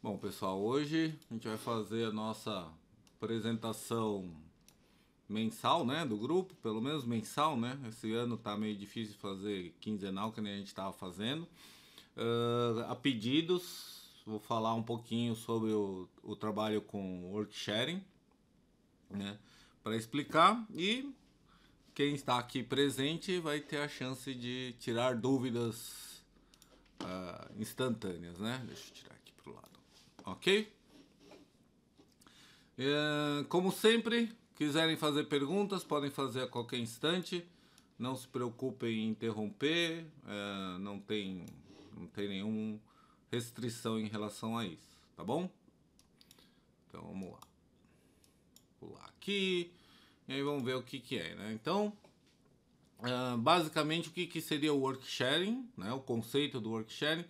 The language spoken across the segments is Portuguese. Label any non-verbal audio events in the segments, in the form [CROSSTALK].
Bom, pessoal, hoje a gente vai fazer a nossa apresentação mensal, né, do grupo, pelo menos mensal, né? Esse ano tá meio difícil fazer quinzenal, que nem a gente estava fazendo. Uh, a pedidos, vou falar um pouquinho sobre o, o trabalho com worksharing, né, para explicar e quem está aqui presente vai ter a chance de tirar dúvidas uh, instantâneas, né? Deixa eu tirar aqui pro lado ok? É, como sempre, quiserem fazer perguntas, podem fazer a qualquer instante. Não se preocupem em interromper, é, não, tem, não tem nenhuma restrição em relação a isso, tá bom? Então vamos lá. Pular aqui, e aí vamos ver o que, que é, né? Então, é, basicamente o que, que seria o work sharing, né? o conceito do work sharing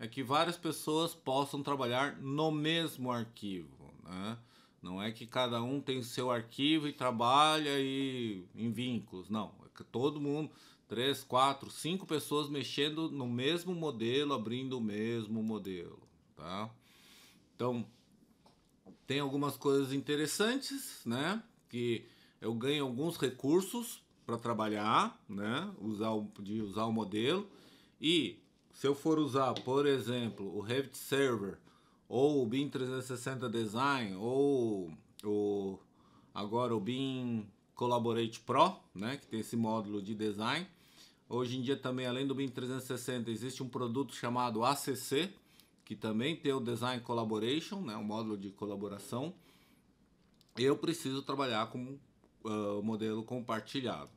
é que várias pessoas possam trabalhar no mesmo arquivo, né? Não é que cada um tem seu arquivo e trabalha e em vínculos, não. É que todo mundo, três, quatro, cinco pessoas mexendo no mesmo modelo, abrindo o mesmo modelo, tá? Então, tem algumas coisas interessantes, né? Que eu ganho alguns recursos para trabalhar, né? Usar o, de usar o modelo e se eu for usar, por exemplo, o Revit Server ou o BIM 360 Design ou o agora o BIM Collaborate Pro, né, que tem esse módulo de design. Hoje em dia também, além do BIM 360, existe um produto chamado ACC, que também tem o Design Collaboration, né, um módulo de colaboração. Eu preciso trabalhar com uh, modelo compartilhado.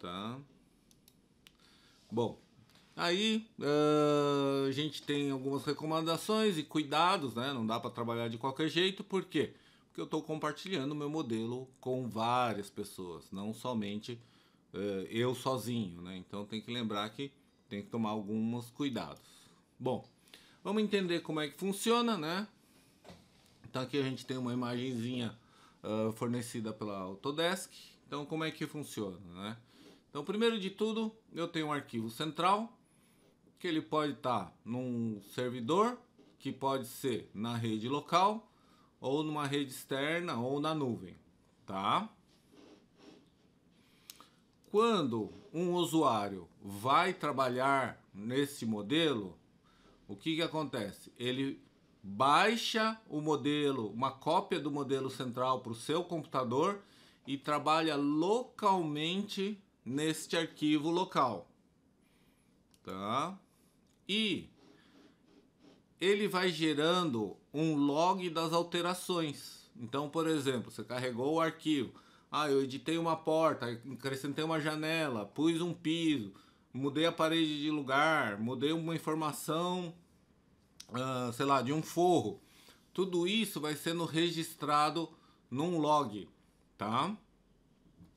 Tá? Bom, Aí uh, a gente tem algumas recomendações e cuidados, né? Não dá para trabalhar de qualquer jeito, por quê? Porque eu estou compartilhando meu modelo com várias pessoas, não somente uh, eu sozinho, né? Então tem que lembrar que tem que tomar alguns cuidados. Bom, vamos entender como é que funciona, né? Então aqui a gente tem uma imagenzinha uh, fornecida pela Autodesk. Então como é que funciona, né? Então primeiro de tudo eu tenho um arquivo central que ele pode estar tá num servidor, que pode ser na rede local, ou numa rede externa, ou na nuvem, tá? Quando um usuário vai trabalhar nesse modelo, o que, que acontece? Ele baixa o modelo, uma cópia do modelo central para o seu computador e trabalha localmente neste arquivo local. Tá? e ele vai gerando um log das alterações. Então, por exemplo, você carregou o arquivo. Ah, eu editei uma porta, acrescentei uma janela, pus um piso, mudei a parede de lugar, mudei uma informação, ah, sei lá, de um forro. Tudo isso vai sendo registrado num log, tá?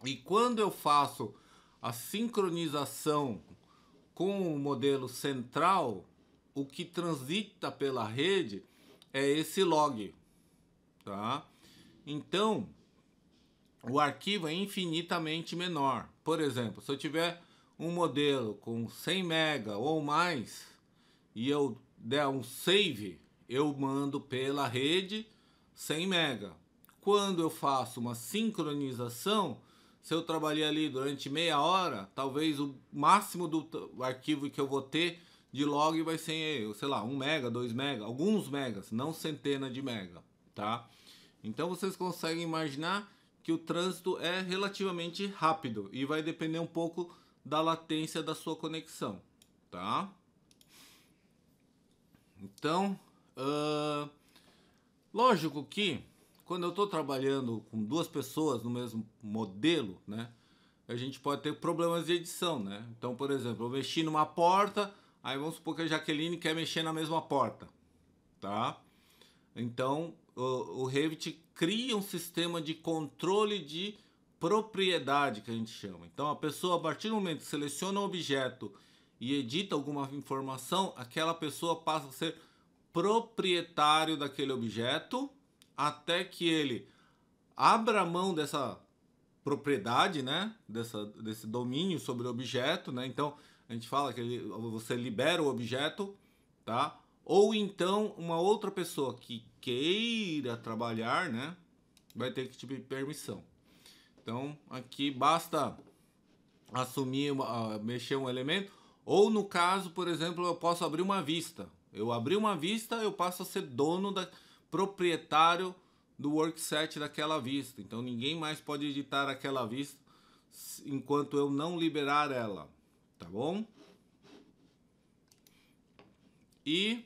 E quando eu faço a sincronização com o modelo central, o que transita pela rede é esse log, tá? Então, o arquivo é infinitamente menor. Por exemplo, se eu tiver um modelo com 100 mega ou mais e eu der um save, eu mando pela rede 100 mega. Quando eu faço uma sincronização, se eu trabalhei ali durante meia hora, talvez o máximo do arquivo que eu vou ter de log vai ser, sei lá, 1 mega, 2 mega, alguns megas, não centenas de mega, tá? Então vocês conseguem imaginar que o trânsito é relativamente rápido e vai depender um pouco da latência da sua conexão, tá? Então, uh, lógico que quando eu estou trabalhando com duas pessoas no mesmo modelo, né? A gente pode ter problemas de edição, né? Então, por exemplo, eu mexi numa porta, aí vamos supor que a Jaqueline quer mexer na mesma porta, tá? Então, o, o Revit cria um sistema de controle de propriedade que a gente chama. Então, a pessoa, a partir do momento que seleciona um objeto e edita alguma informação, aquela pessoa passa a ser proprietário daquele objeto até que ele abra mão dessa propriedade, né? Dessa, desse domínio sobre o objeto, né? Então a gente fala que ele, você libera o objeto, tá? Ou então uma outra pessoa que queira trabalhar, né? Vai ter que te pedir permissão. Então aqui basta assumir, mexer um elemento. Ou no caso, por exemplo, eu posso abrir uma vista. Eu abri uma vista, eu passo a ser dono da, proprietário do workset daquela vista. Então ninguém mais pode editar aquela vista enquanto eu não liberar ela, tá bom? E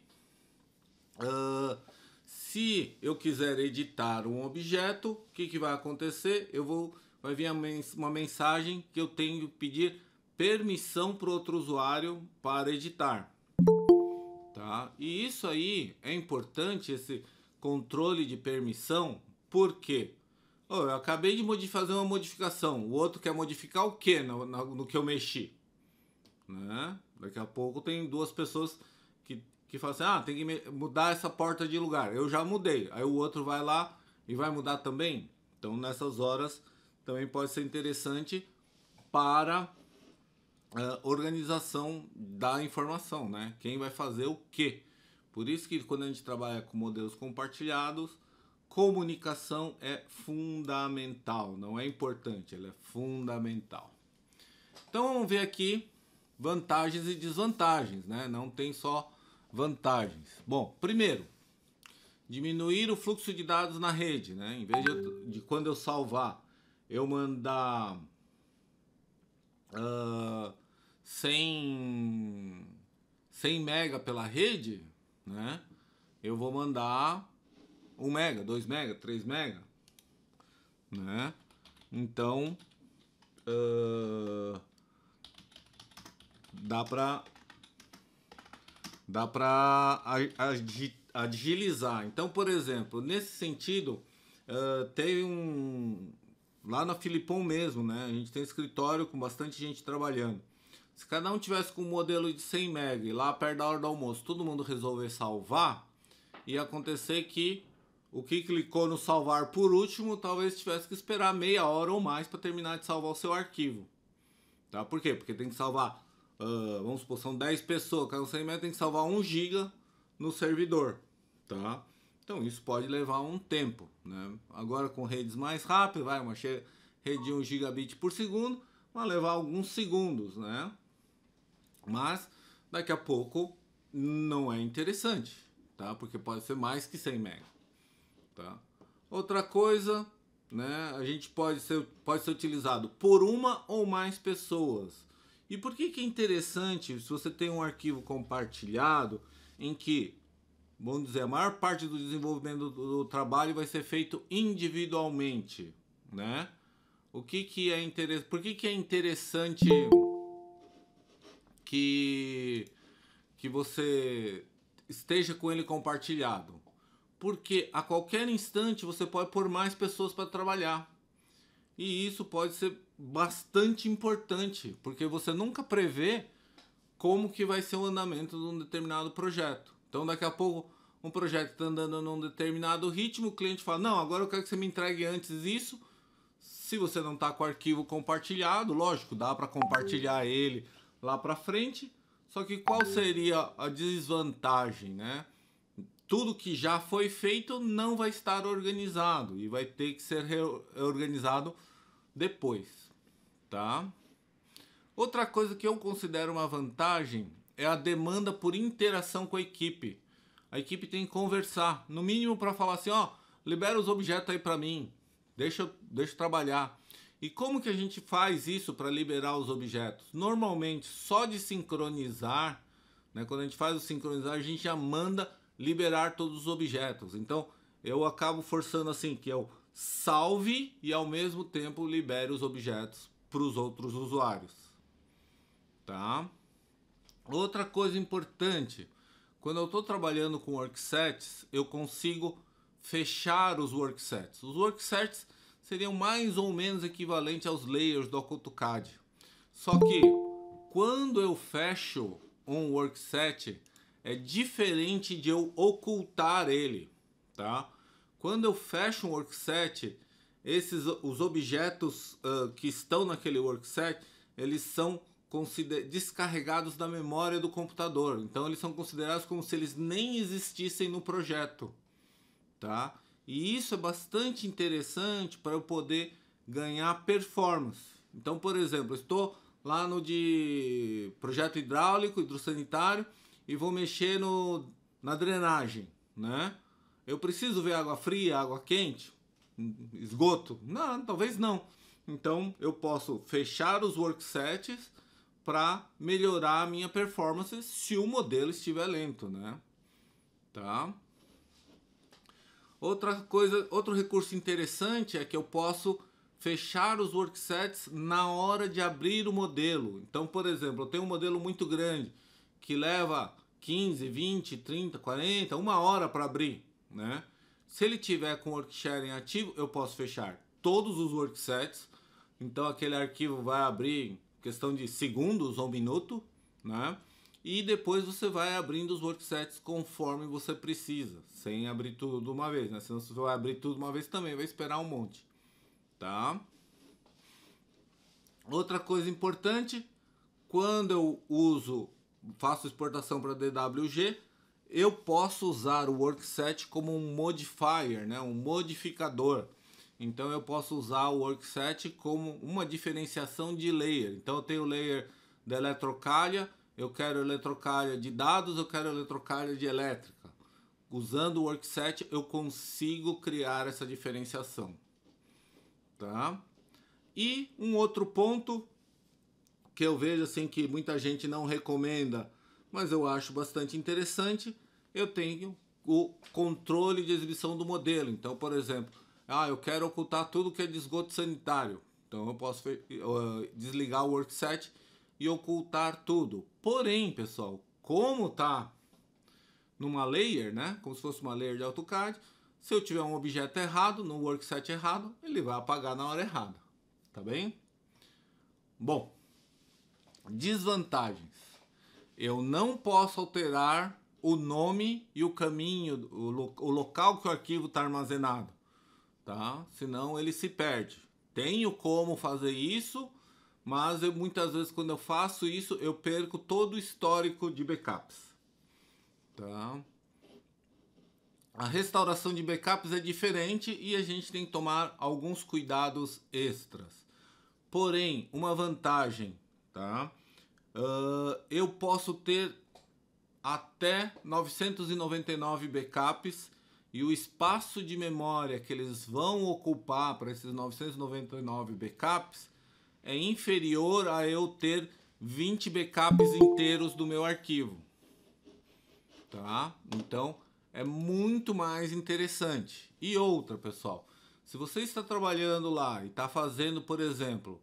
uh, se eu quiser editar um objeto, o que, que vai acontecer? Eu vou vai vir uma mensagem que eu tenho que pedir permissão para outro usuário para editar. Tá? E isso aí é importante, esse, controle de permissão, por quê? Oh, eu acabei de fazer uma modificação, o outro quer modificar o que no, no, que eu mexi? Né? Daqui a pouco tem duas pessoas que, que falam assim, ah, tem que mudar essa porta de lugar, eu já mudei, aí o outro vai lá e vai mudar também? Então nessas horas também pode ser interessante para uh, organização da informação, né? Quem vai fazer o que? Por isso que quando a gente trabalha com modelos compartilhados, comunicação é fundamental, não é importante, ela é fundamental. Então vamos ver aqui vantagens e desvantagens, né? Não tem só vantagens. Bom, primeiro, diminuir o fluxo de dados na rede, né? Em vez de, de quando eu salvar, eu mandar uh, 100, 100 mega pela rede, né? Eu vou mandar 1 mega, 2 mega, 3 mega, né? Então, uh, dá para dá para agilizar. Então, por exemplo, nesse sentido, uh, um lá na Filipão mesmo, né? A gente tem um escritório com bastante gente trabalhando. Se cada um tivesse com um modelo de 100 MB lá perto da hora do almoço, todo mundo resolver salvar, ia acontecer que o que clicou no salvar por último talvez tivesse que esperar meia hora ou mais para terminar de salvar o seu arquivo. Tá? Por quê? Porque tem que salvar, uh, vamos supor, são 10 pessoas, cada um 100 MB tem que salvar 1 GB no servidor. Tá? Então isso pode levar um tempo. Né? Agora com redes mais rápidas, vai uma rede de 1 gigabit por segundo, vai levar alguns segundos. Né? Mas daqui a pouco não é interessante, tá? Porque pode ser mais que 100 MB, tá? Outra coisa, né? A gente pode ser pode ser utilizado por uma ou mais pessoas. E por que que é interessante se você tem um arquivo compartilhado em que vamos dizer, a maior parte do desenvolvimento do, do trabalho vai ser feito individualmente, né? O que que é interessante? Por que que é interessante que, que você esteja com ele compartilhado. Porque a qualquer instante você pode pôr mais pessoas para trabalhar. E isso pode ser bastante importante, porque você nunca prevê como que vai ser o andamento de um determinado projeto. Então daqui a pouco um projeto está andando num determinado ritmo, o cliente fala, não, agora eu quero que você me entregue antes disso. Se você não está com o arquivo compartilhado, lógico, dá para compartilhar ele lá para frente. Só que qual seria a desvantagem, né? Tudo que já foi feito não vai estar organizado e vai ter que ser reorganizado depois, tá? Outra coisa que eu considero uma vantagem é a demanda por interação com a equipe. A equipe tem que conversar, no mínimo para falar assim, ó, oh, libera os objetos aí para mim, deixa, deixa eu trabalhar. E como que a gente faz isso para liberar os objetos? Normalmente, só de sincronizar, né, quando a gente faz o sincronizar, a gente já manda liberar todos os objetos. Então, eu acabo forçando assim, que eu salve e ao mesmo tempo libere os objetos para os outros usuários. Tá? Outra coisa importante, quando eu estou trabalhando com worksets, eu consigo fechar os worksets. Os worksets seriam mais ou menos equivalentes aos layers do AutoCAD. Só que quando eu fecho um workset, é diferente de eu ocultar ele, tá? Quando eu fecho um workset, esses os objetos uh, que estão naquele workset, eles são descarregados da memória do computador. Então eles são considerados como se eles nem existissem no projeto, tá? E isso é bastante interessante para eu poder ganhar performance. Então, por exemplo, estou lá no de projeto hidráulico, hidrossanitário e vou mexer no, na drenagem, né? Eu preciso ver água fria, água quente, esgoto? Não, talvez não. Então eu posso fechar os worksets para melhorar a minha performance se o modelo estiver lento, né? Tá? Outra coisa, outro recurso interessante é que eu posso fechar os worksets na hora de abrir o modelo. Então, por exemplo, eu tenho um modelo muito grande que leva 15, 20, 30, 40, uma hora para abrir, né? Se ele tiver com o worksharing ativo, eu posso fechar todos os worksets. Então aquele arquivo vai abrir em questão de segundos ou minuto, né? e depois você vai abrindo os worksets conforme você precisa, sem abrir tudo de uma vez, né? Senão você vai abrir tudo de uma vez também, vai esperar um monte, tá? Outra coisa importante, quando eu uso, faço exportação para DWG, eu posso usar o workset como um modifier, né? um modificador. Então eu posso usar o workset como uma diferenciação de layer. Então eu tenho o layer da eletrocalha, eu quero eletrocália de dados, eu quero eletrocália de elétrica. Usando o workset eu consigo criar essa diferenciação. Tá? E um outro ponto que eu vejo assim que muita gente não recomenda, mas eu acho bastante interessante, eu tenho o controle de exibição do modelo. Então, por exemplo, ah, eu quero ocultar tudo que é de esgoto sanitário. Então eu posso eh, desligar o workset e ocultar tudo. Porém, pessoal, como tá numa layer, né? Como se fosse uma layer de AutoCAD, se eu tiver um objeto errado, no workset errado, ele vai apagar na hora errada, tá bem? Bom, desvantagens. Eu não posso alterar o nome e o caminho, o, lo o local que o arquivo está armazenado, tá? Senão ele se perde. Tenho como fazer isso mas eu, muitas vezes quando eu faço isso, eu perco todo o histórico de backups. Tá? A restauração de backups é diferente e a gente tem que tomar alguns cuidados extras. Porém, uma vantagem, tá? Uh, eu posso ter até 999 backups e o espaço de memória que eles vão ocupar para esses 999 backups é inferior a eu ter 20 backups inteiros do meu arquivo. Tá? Então é muito mais interessante. E outra, pessoal, se você está trabalhando lá e está fazendo, por exemplo,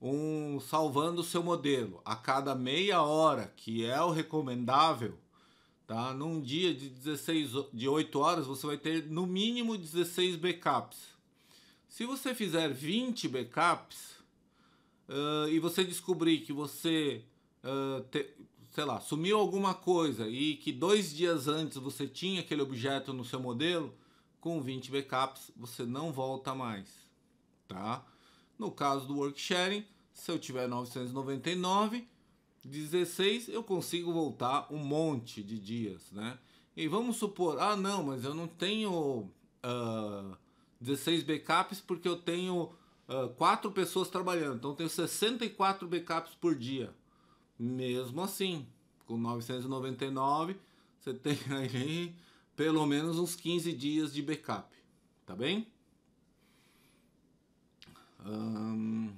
um salvando o seu modelo a cada meia hora, que é o recomendável, tá? Num dia de 16 de 8 horas, você vai ter no mínimo 16 backups. Se você fizer 20 backups, uh, e você descobrir que você, uh, te, sei lá, sumiu alguma coisa e que dois dias antes você tinha aquele objeto no seu modelo, com 20 backups você não volta mais, tá? No caso do work sharing, se eu tiver 999, 16 eu consigo voltar um monte de dias, né? E vamos supor, ah não, mas eu não tenho uh, ah, 16 backups porque eu tenho uh, quatro pessoas trabalhando, então tenho 64 backups por dia. Mesmo assim, com 999, você tem [LAUGHS] aí pelo menos uns 15 dias de backup, tá bem? Um,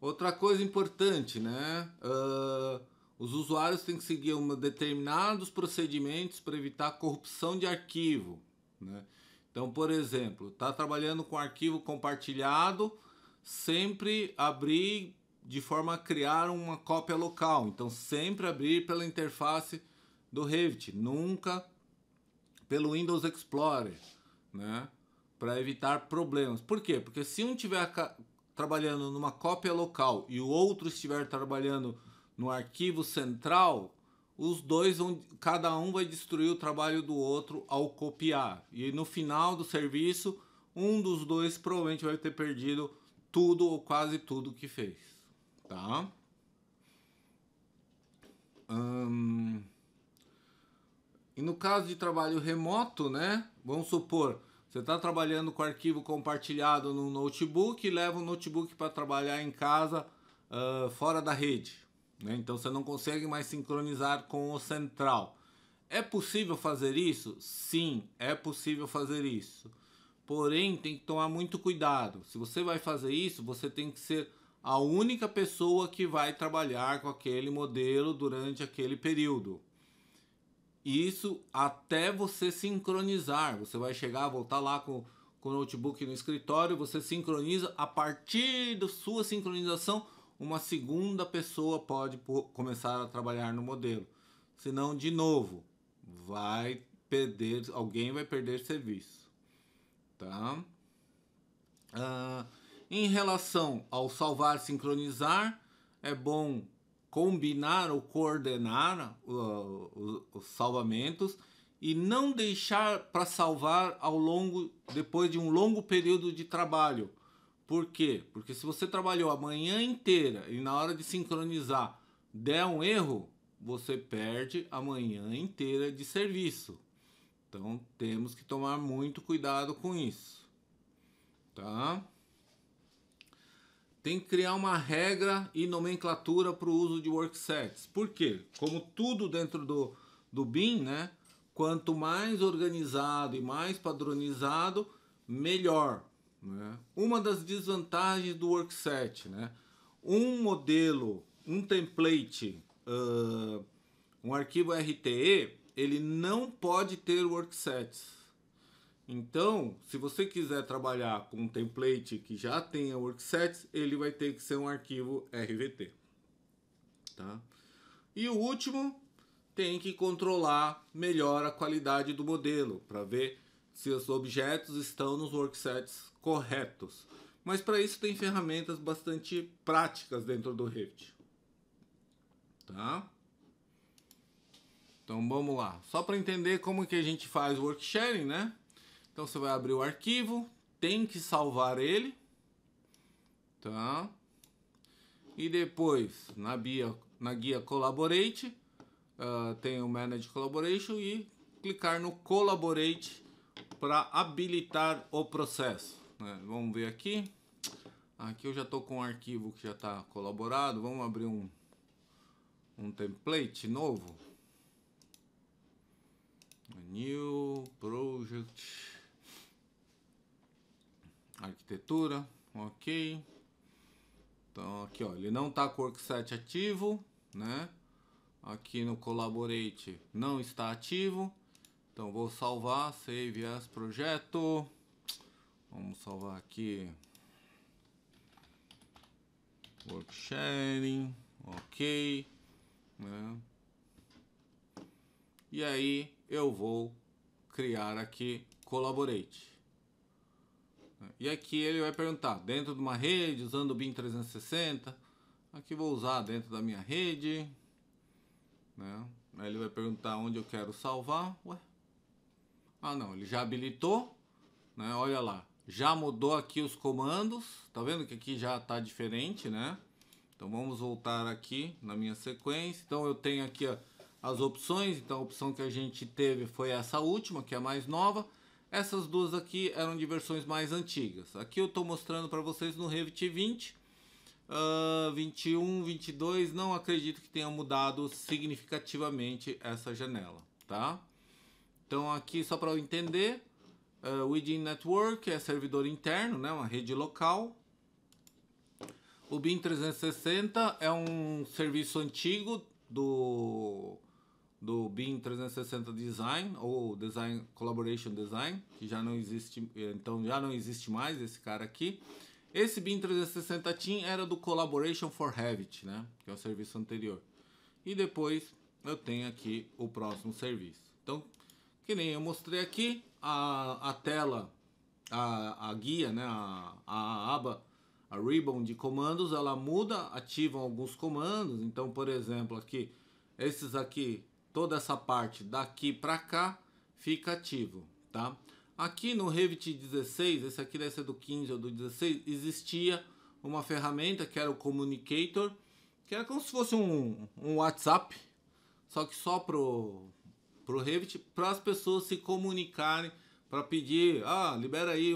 outra coisa importante, né? Uh, os usuários têm que seguir uma, determinados procedimentos para evitar corrupção de arquivo, né? Então, por exemplo, está trabalhando com arquivo compartilhado, sempre abrir de forma a criar uma cópia local. Então, sempre abrir pela interface do Revit, nunca pelo Windows Explorer, né? Para evitar problemas. Por quê? Porque se um estiver trabalhando numa cópia local e o outro estiver trabalhando no arquivo central, os dois vão, cada um vai destruir o trabalho do outro ao copiar. E no final do serviço, um dos dois provavelmente vai ter perdido tudo ou quase tudo que fez, tá? Hum... E no caso de trabalho remoto, né? Vamos supor, você está trabalhando com arquivo compartilhado no notebook e leva o notebook para trabalhar em casa uh, fora da rede. Né? Então você não consegue mais sincronizar com o central. É possível fazer isso? Sim, é possível fazer isso. Porém, tem que tomar muito cuidado. Se você vai fazer isso, você tem que ser a única pessoa que vai trabalhar com aquele modelo durante aquele período. Isso até você sincronizar. Você vai chegar, voltar lá com, com o notebook no escritório, você sincroniza. A partir da sua sincronização, uma segunda pessoa pode começar a trabalhar no modelo. Senão, de novo, vai perder, alguém vai perder serviço, tá? Ah, em relação ao salvar, e sincronizar, é bom combinar ou coordenar uh, os salvamentos e não deixar para salvar ao longo depois de um longo período de trabalho por quê? Porque se você trabalhou a manhã inteira e na hora de sincronizar der um erro, você perde a manhã inteira de serviço. Então temos que tomar muito cuidado com isso. Tá? Tem que criar uma regra e nomenclatura para o uso de worksets. Por quê? Como tudo dentro do, do BIM, né? Quanto mais organizado e mais padronizado, melhor. Né? Uma das desvantagens do workset, né? um modelo, um template, uh, um arquivo RTE, ele não pode ter worksets. Então, se você quiser trabalhar com um template que já tenha worksets, ele vai ter que ser um arquivo RVT. Tá? E o último, tem que controlar melhor a qualidade do modelo para ver se os objetos estão nos worksets corretos. Mas para isso tem ferramentas bastante práticas dentro do Rift. Tá? Então vamos lá. Só para entender como que a gente faz o worksharing, né? Então você vai abrir o arquivo, tem que salvar ele. Tá? E depois, na, guia, na guia Collaborate, uh, tem o Manage Collaboration e clicar no Collaborate para habilitar o processo. Né? Vamos ver aqui. Aqui eu já estou com um arquivo que já está colaborado. Vamos abrir um, um template novo. New Project Arquitetura, ok. Então aqui ó, ele não está com o workset ativo, né? Aqui no Collaborate não está ativo. Então vou salvar, save as projeto. Vamos salvar aqui. Worksharing, ok. Né? E aí eu vou criar aqui Collaborate. E aqui ele vai perguntar, dentro de uma rede, usando o BIM 360. Aqui vou usar dentro da minha rede. Né? Aí ele vai perguntar onde eu quero salvar. Ué, ah, não, ele já habilitou, né? Olha lá, já mudou aqui os comandos, tá vendo que aqui já tá diferente, né? Então vamos voltar aqui na minha sequência. Então eu tenho aqui ó, as opções, então a opção que a gente teve foi essa última, que é a mais nova. Essas duas aqui eram de versões mais antigas. Aqui eu estou mostrando para vocês no Revit 20, uh, 21, 22. Não acredito que tenha mudado significativamente essa janela, tá? Então aqui só para eu entender, uh, Network é servidor interno, né, uma rede local. O BIM 360 é um serviço antigo do do BIM 360 Design ou Design Collaboration Design, que já não existe, então já não existe mais esse cara aqui. Esse BIM 360 Team era do Collaboration for Revit, né? Que é o serviço anterior. E depois eu tenho aqui o próximo serviço. Então, que nem eu mostrei aqui a, a tela, a, a guia, né? a, a aba, a ribbon de comandos, ela muda, ativam alguns comandos. Então, por exemplo, aqui, esses aqui, toda essa parte daqui para cá fica ativo, tá? Aqui no Revit 16, esse aqui deve ser do 15 ou do 16, existia uma ferramenta que era o Communicator, que era como se fosse um, um WhatsApp, só que só pro pro Revit para as pessoas se comunicarem para pedir, ah, libera aí,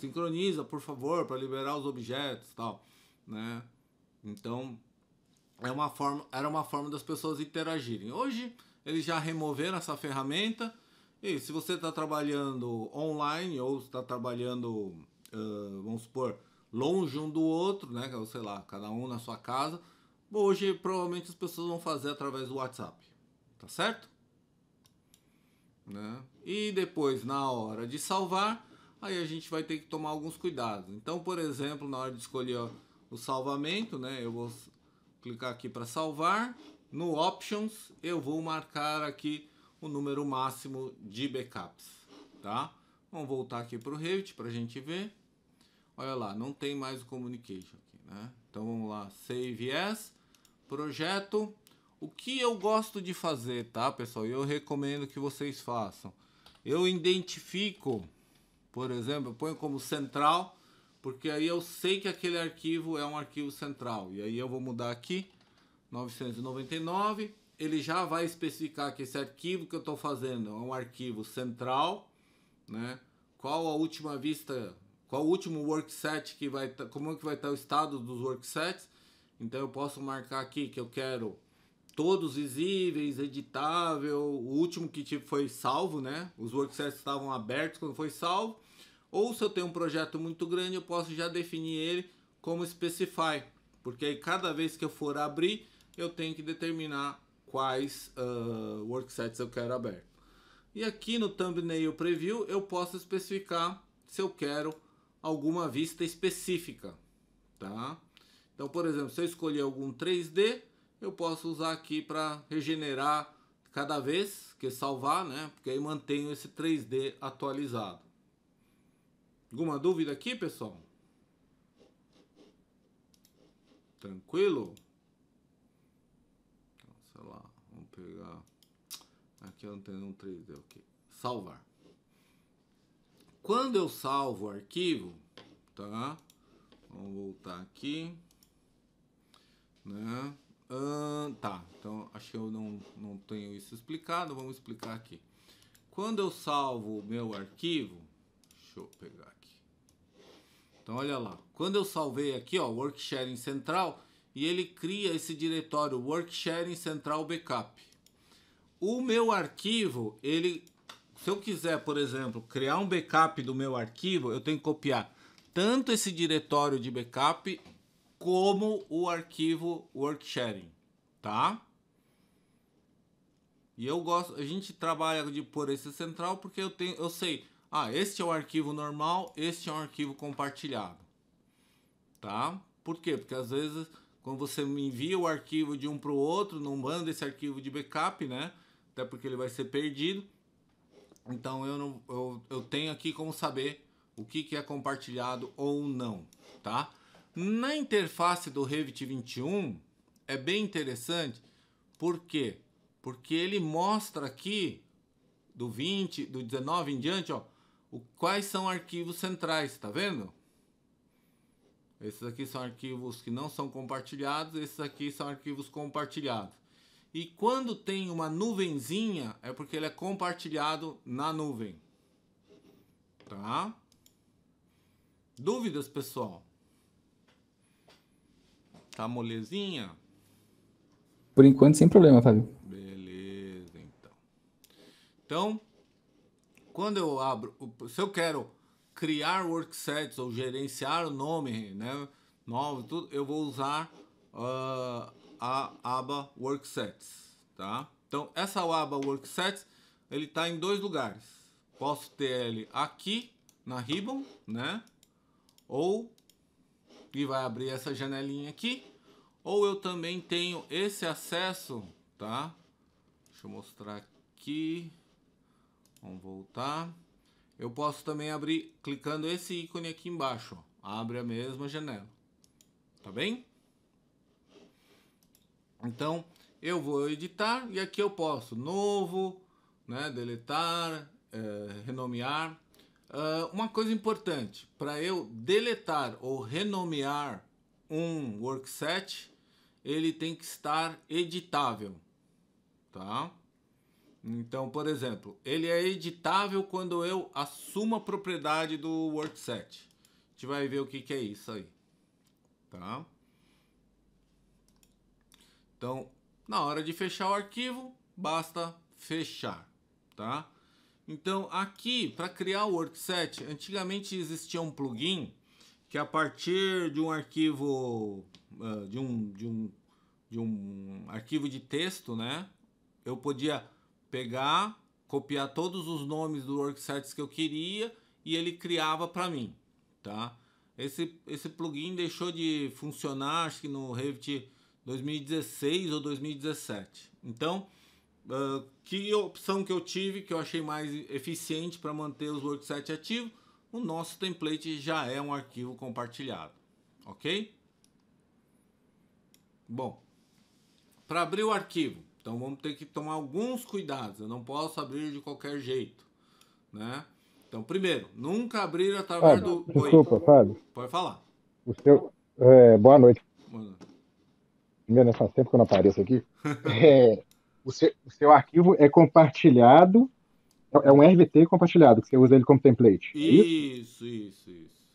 sincroniza, por favor, para liberar os objetos, tal, né? Então, é uma forma, era uma forma das pessoas interagirem. Hoje eles já removeram essa ferramenta e se você está trabalhando online ou está trabalhando, uh, vamos supor, longe um do outro, né? eu é sei lá, cada um na sua casa. Hoje provavelmente as pessoas vão fazer através do WhatsApp, tá certo? Né? E depois, na hora de salvar, aí a gente vai ter que tomar alguns cuidados. Então, por exemplo, na hora de escolher o salvamento, né, eu vou clicar aqui para salvar. No Options, eu vou marcar aqui o número máximo de backups. Tá? Vamos voltar aqui para o Revit para a gente ver. Olha lá, não tem mais o Communication aqui. Né? Então vamos lá, Save As, Projeto o que eu gosto de fazer, tá, pessoal? E eu recomendo que vocês façam. Eu identifico, por exemplo, eu ponho como central, porque aí eu sei que aquele arquivo é um arquivo central. E aí eu vou mudar aqui, 999. Ele já vai especificar que esse arquivo que eu estou fazendo é um arquivo central, né? Qual a última vista, qual o último workset que vai, tá, como é que vai estar tá o estado dos worksets? Então eu posso marcar aqui que eu quero todos visíveis, editável. O último que tipo, foi salvo, né? Os worksets estavam abertos quando foi salvo. Ou se eu tenho um projeto muito grande, eu posso já definir ele como specify, porque aí cada vez que eu for abrir, eu tenho que determinar quais uh, worksets eu quero aberto. E aqui no thumbnail preview eu posso especificar se eu quero alguma vista específica, tá? Então, por exemplo, se eu escolher algum 3D, eu posso usar aqui para regenerar cada vez que salvar, né? Porque aí mantenho esse 3D atualizado. Alguma dúvida aqui, pessoal? Tranquilo? Então, sei lá, vamos pegar aqui eu tenho um 3D, ok. Salvar. Quando eu salvo o arquivo, tá? Vamos voltar aqui, né? Uh, tá, então acho que eu não, não tenho isso explicado. Vamos explicar aqui. Quando eu salvo o meu arquivo, deixa eu pegar aqui. Então olha lá, quando eu salvei aqui, ó, Worksharing Central, e ele cria esse diretório Worksharing Central Backup. O meu arquivo, ele, se eu quiser, por exemplo, criar um backup do meu arquivo, eu tenho que copiar tanto esse diretório de backup como o arquivo worksharing, tá? E eu gosto, a gente trabalha de por esse central porque eu tenho, eu sei, ah, este é o arquivo normal, este é um arquivo compartilhado. Tá? Por quê? Porque às vezes quando você me envia o arquivo de um para o outro, não manda esse arquivo de backup, né? Até porque ele vai ser perdido. Então eu não eu, eu tenho aqui como saber o que, que é compartilhado ou não, tá? Na interface do Revit 21 é bem interessante, por quê? Porque ele mostra aqui do 20, do 19 em diante, ó, o, quais são arquivos centrais, tá vendo? Esses aqui são arquivos que não são compartilhados, esses aqui são arquivos compartilhados. E quando tem uma nuvenzinha, é porque ele é compartilhado na nuvem. Tá? Dúvidas, pessoal? Tá molezinha? Por enquanto, sem problema, Fábio. Beleza, então. Então, quando eu abro, se eu quero criar worksets ou gerenciar o nome, né, novo, tudo, eu vou usar uh, a aba worksets, tá? Então, essa aba worksets, ele está em dois lugares. Posso ter ele aqui na ribbon, né? Ou e vai abrir essa janelinha aqui. Ou eu também tenho esse acesso, tá? Deixa eu mostrar aqui. Vamos voltar. Eu posso também abrir clicando esse ícone aqui embaixo. Abre a mesma janela. Tá bem? Então, eu vou editar e aqui eu posso novo, né, deletar, é, renomear. Uh, uma coisa importante, para eu deletar ou renomear um workset, ele tem que estar editável, tá? Então, por exemplo, ele é editável quando eu assumo a propriedade do workset. A gente vai ver o que, que é isso aí, tá? Então, na hora de fechar o arquivo, basta fechar, tá? Então aqui, para criar o workset, antigamente existia um plugin que a partir de um arquivo, eh, de um, de um, de um arquivo de texto, né? Eu podia pegar, copiar todos os nomes do worksets que eu queria e ele criava para mim, tá? Esse, esse plugin deixou de funcionar, acho que no Revit 2016 ou 2017. Então, ah, que opção que eu tive que eu achei mais eficiente para manter os worksets ativos? O nosso template já é um arquivo compartilhado, ok? Bom, para abrir o arquivo, então vamos ter que tomar alguns cuidados. Eu não posso abrir de qualquer jeito, né? Então, primeiro, nunca abrir através Fábio, do. Desculpa, Oi. Fábio. Pode falar. O seu... É, boa noite. Boa noite. Primeiro, faz tempo que eu não apareço aqui. é, [LAUGHS] o seu, o seu arquivo é compartilhado, é, é um RVT compartilhado, que você usa ele como template. É isso, isso, isso.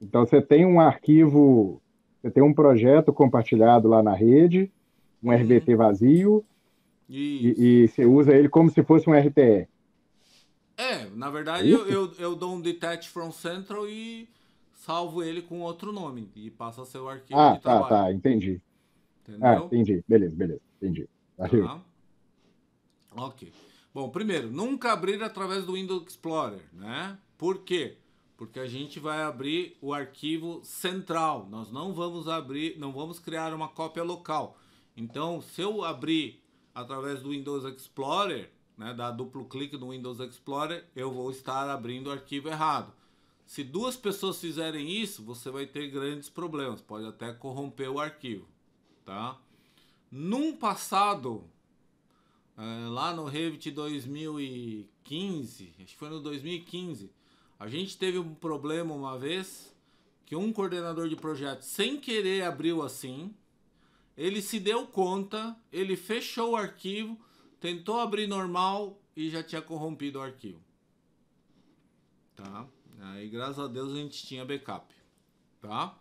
Então você tem um arquivo, você tem um projeto compartilhado lá na rede, um uhum. RVT vazio, e, e, você usa ele como se fosse um RTE. É, na verdade é eu, eu, eu dou um detach from central e salvo ele com outro nome e passa a ser o arquivo ah, de tá, trabalho. Ah, tá, tá, entendi. Ah, Entendeu? Ah, entendi. Beleza, beleza, entendi. Valeu. Tá? Ok. Bom, primeiro, nunca abrir através do Windows Explorer, né? Por quê? Porque a gente vai abrir o arquivo central. Nós não vamos abrir, não vamos criar uma cópia local. Então, se eu abrir através do Windows Explorer, né, dar duplo clique no Windows Explorer, eu vou estar abrindo o arquivo errado. Se duas pessoas fizerem isso, você vai ter grandes problemas, pode até corromper o arquivo, tá? num passado, eh, lá no Revit 2015, acho que foi no 2015, a gente teve um problema uma vez que um coordenador de projeto, sem querer, abriu assim. Ele se deu conta, ele fechou o arquivo, tentou abrir normal e já tinha corrompido o arquivo. Tá? Aí, graças a Deus, a gente tinha backup. Tá?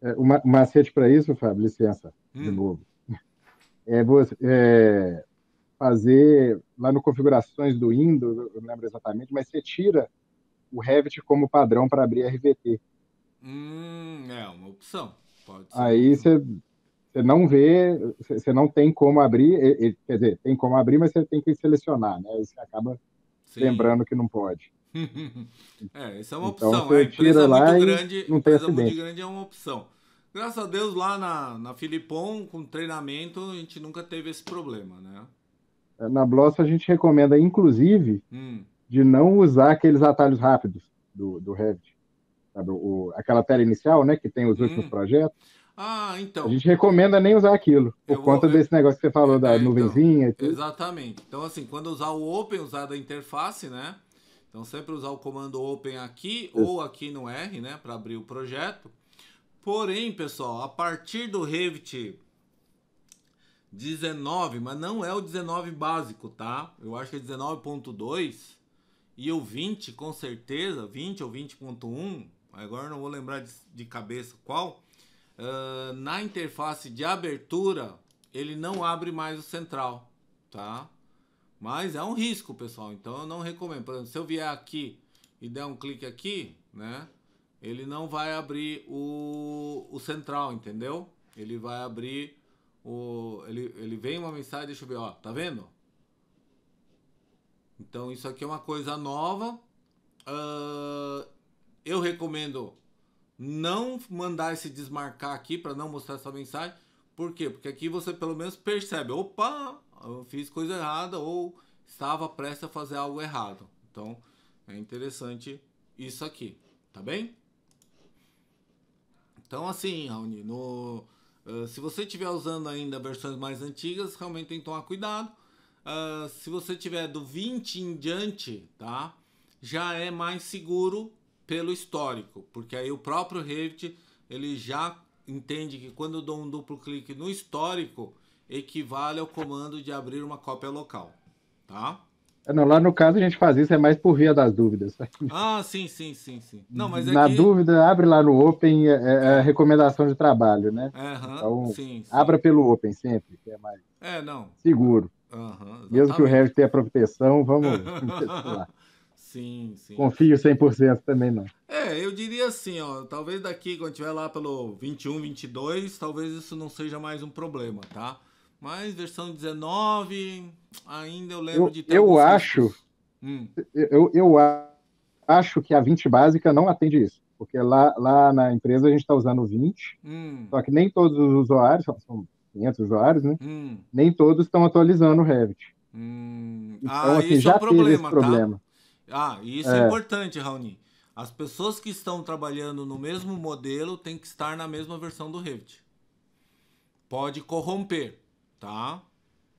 É, o macete para isso, Fábio, licença hum. de novo. É, é, fazer lá no configurações do Windows, eu não lembro exatamente, mas você tira o Revit como padrão para abrir RVT. Hum, é uma opção. Aí você, você não vê, você não tem como abrir, quer dizer, tem como abrir, mas você tem que selecionar, né? Aí você acaba Sim. lembrando que não pode. [LAUGHS] é, isso é uma então, opção. Então, você é, tira lá grande, não tem acidente. muito grande é uma opção. Graças a Deus lá na, na Filipom, com treinamento, a gente nunca teve esse problema, né? É, na Bloss a gente recomenda, inclusive, hum. de não usar aqueles atalhos rápidos do, do Revit. Sabe? O, aquela tela inicial, né? Que tem os hum. últimos projetos. Ah, então. A gente recomenda nem usar aquilo, por conta desse negócio que você falou é, da então, nuvenzinha e tudo. Exatamente. Então, assim, quando usar o Open, usar da interface, né? Então, sempre usar o comando Open aqui Isso. ou aqui no R, né? Para abrir o projeto. Porém, pessoal, a partir do Revit 19, mas não é o 19 básico, tá? Eu acho que é 19.2 e o 20, com certeza, 20 ou 20.1, agora não vou lembrar de, de cabeça qual. Uh, na interface de abertura, ele não abre mais o central, tá? Mas é um risco, pessoal, então eu não recomendo. Por exemplo, se eu vier aqui e der um clique aqui, né? ele não vai abrir o, o central, entendeu? Ele vai abrir o. Ele, ele vem uma mensagem, deixa eu ver, ó, tá vendo? Então isso aqui é uma coisa nova. Uh, eu recomendo não mandar esse desmarcar aqui para não mostrar essa mensagem. Por quê? Porque aqui você pelo menos percebe, opa, eu fiz coisa errada ou estava prestes a fazer algo errado. Então é interessante isso aqui, tá bem? Então, assim, Raoni, no, uh, se você estiver usando ainda versões mais antigas, realmente tem que tomar cuidado. Uh, se você tiver do 20 em diante, tá? Já é mais seguro pelo histórico, porque aí o próprio Revit ele já entende que quando eu dou um duplo clique no histórico, equivale ao comando de abrir uma cópia local, tá? Não, lá no caso a gente faz isso, é mais por via das dúvidas. Ah, sim, sim, sim, sim. Não, mas é Na que... dúvida, abre lá no Open, é, é, é recomendação de trabalho, né? Uhum, então, sim, sim. abra pelo Open sempre, que é mais é, não. seguro. Uhum, Mesmo que o Revit tenha proteção, vamos [LAUGHS] lá. Sim, sim. Confio 100% também não. É, eu diria assim, ó, talvez daqui quando tiver lá pelo 21, 22, talvez isso não seja mais um problema, tá? Mas versão 19, ainda eu lembro eu, de ter. Eu acho. Hum. Eu, eu acho que a 20 básica não atende isso. Porque lá, lá na empresa a gente está usando 20, hum. só que nem todos os usuários, são 500 usuários, né? Hum. Nem todos estão atualizando o Revit. Hum. Então, ah, assim, é já é um problema, esse problema. Tá? Ah, isso é. é importante, Raoni. As pessoas que estão trabalhando no mesmo modelo têm que estar na mesma versão do Revit. Pode corromper tá?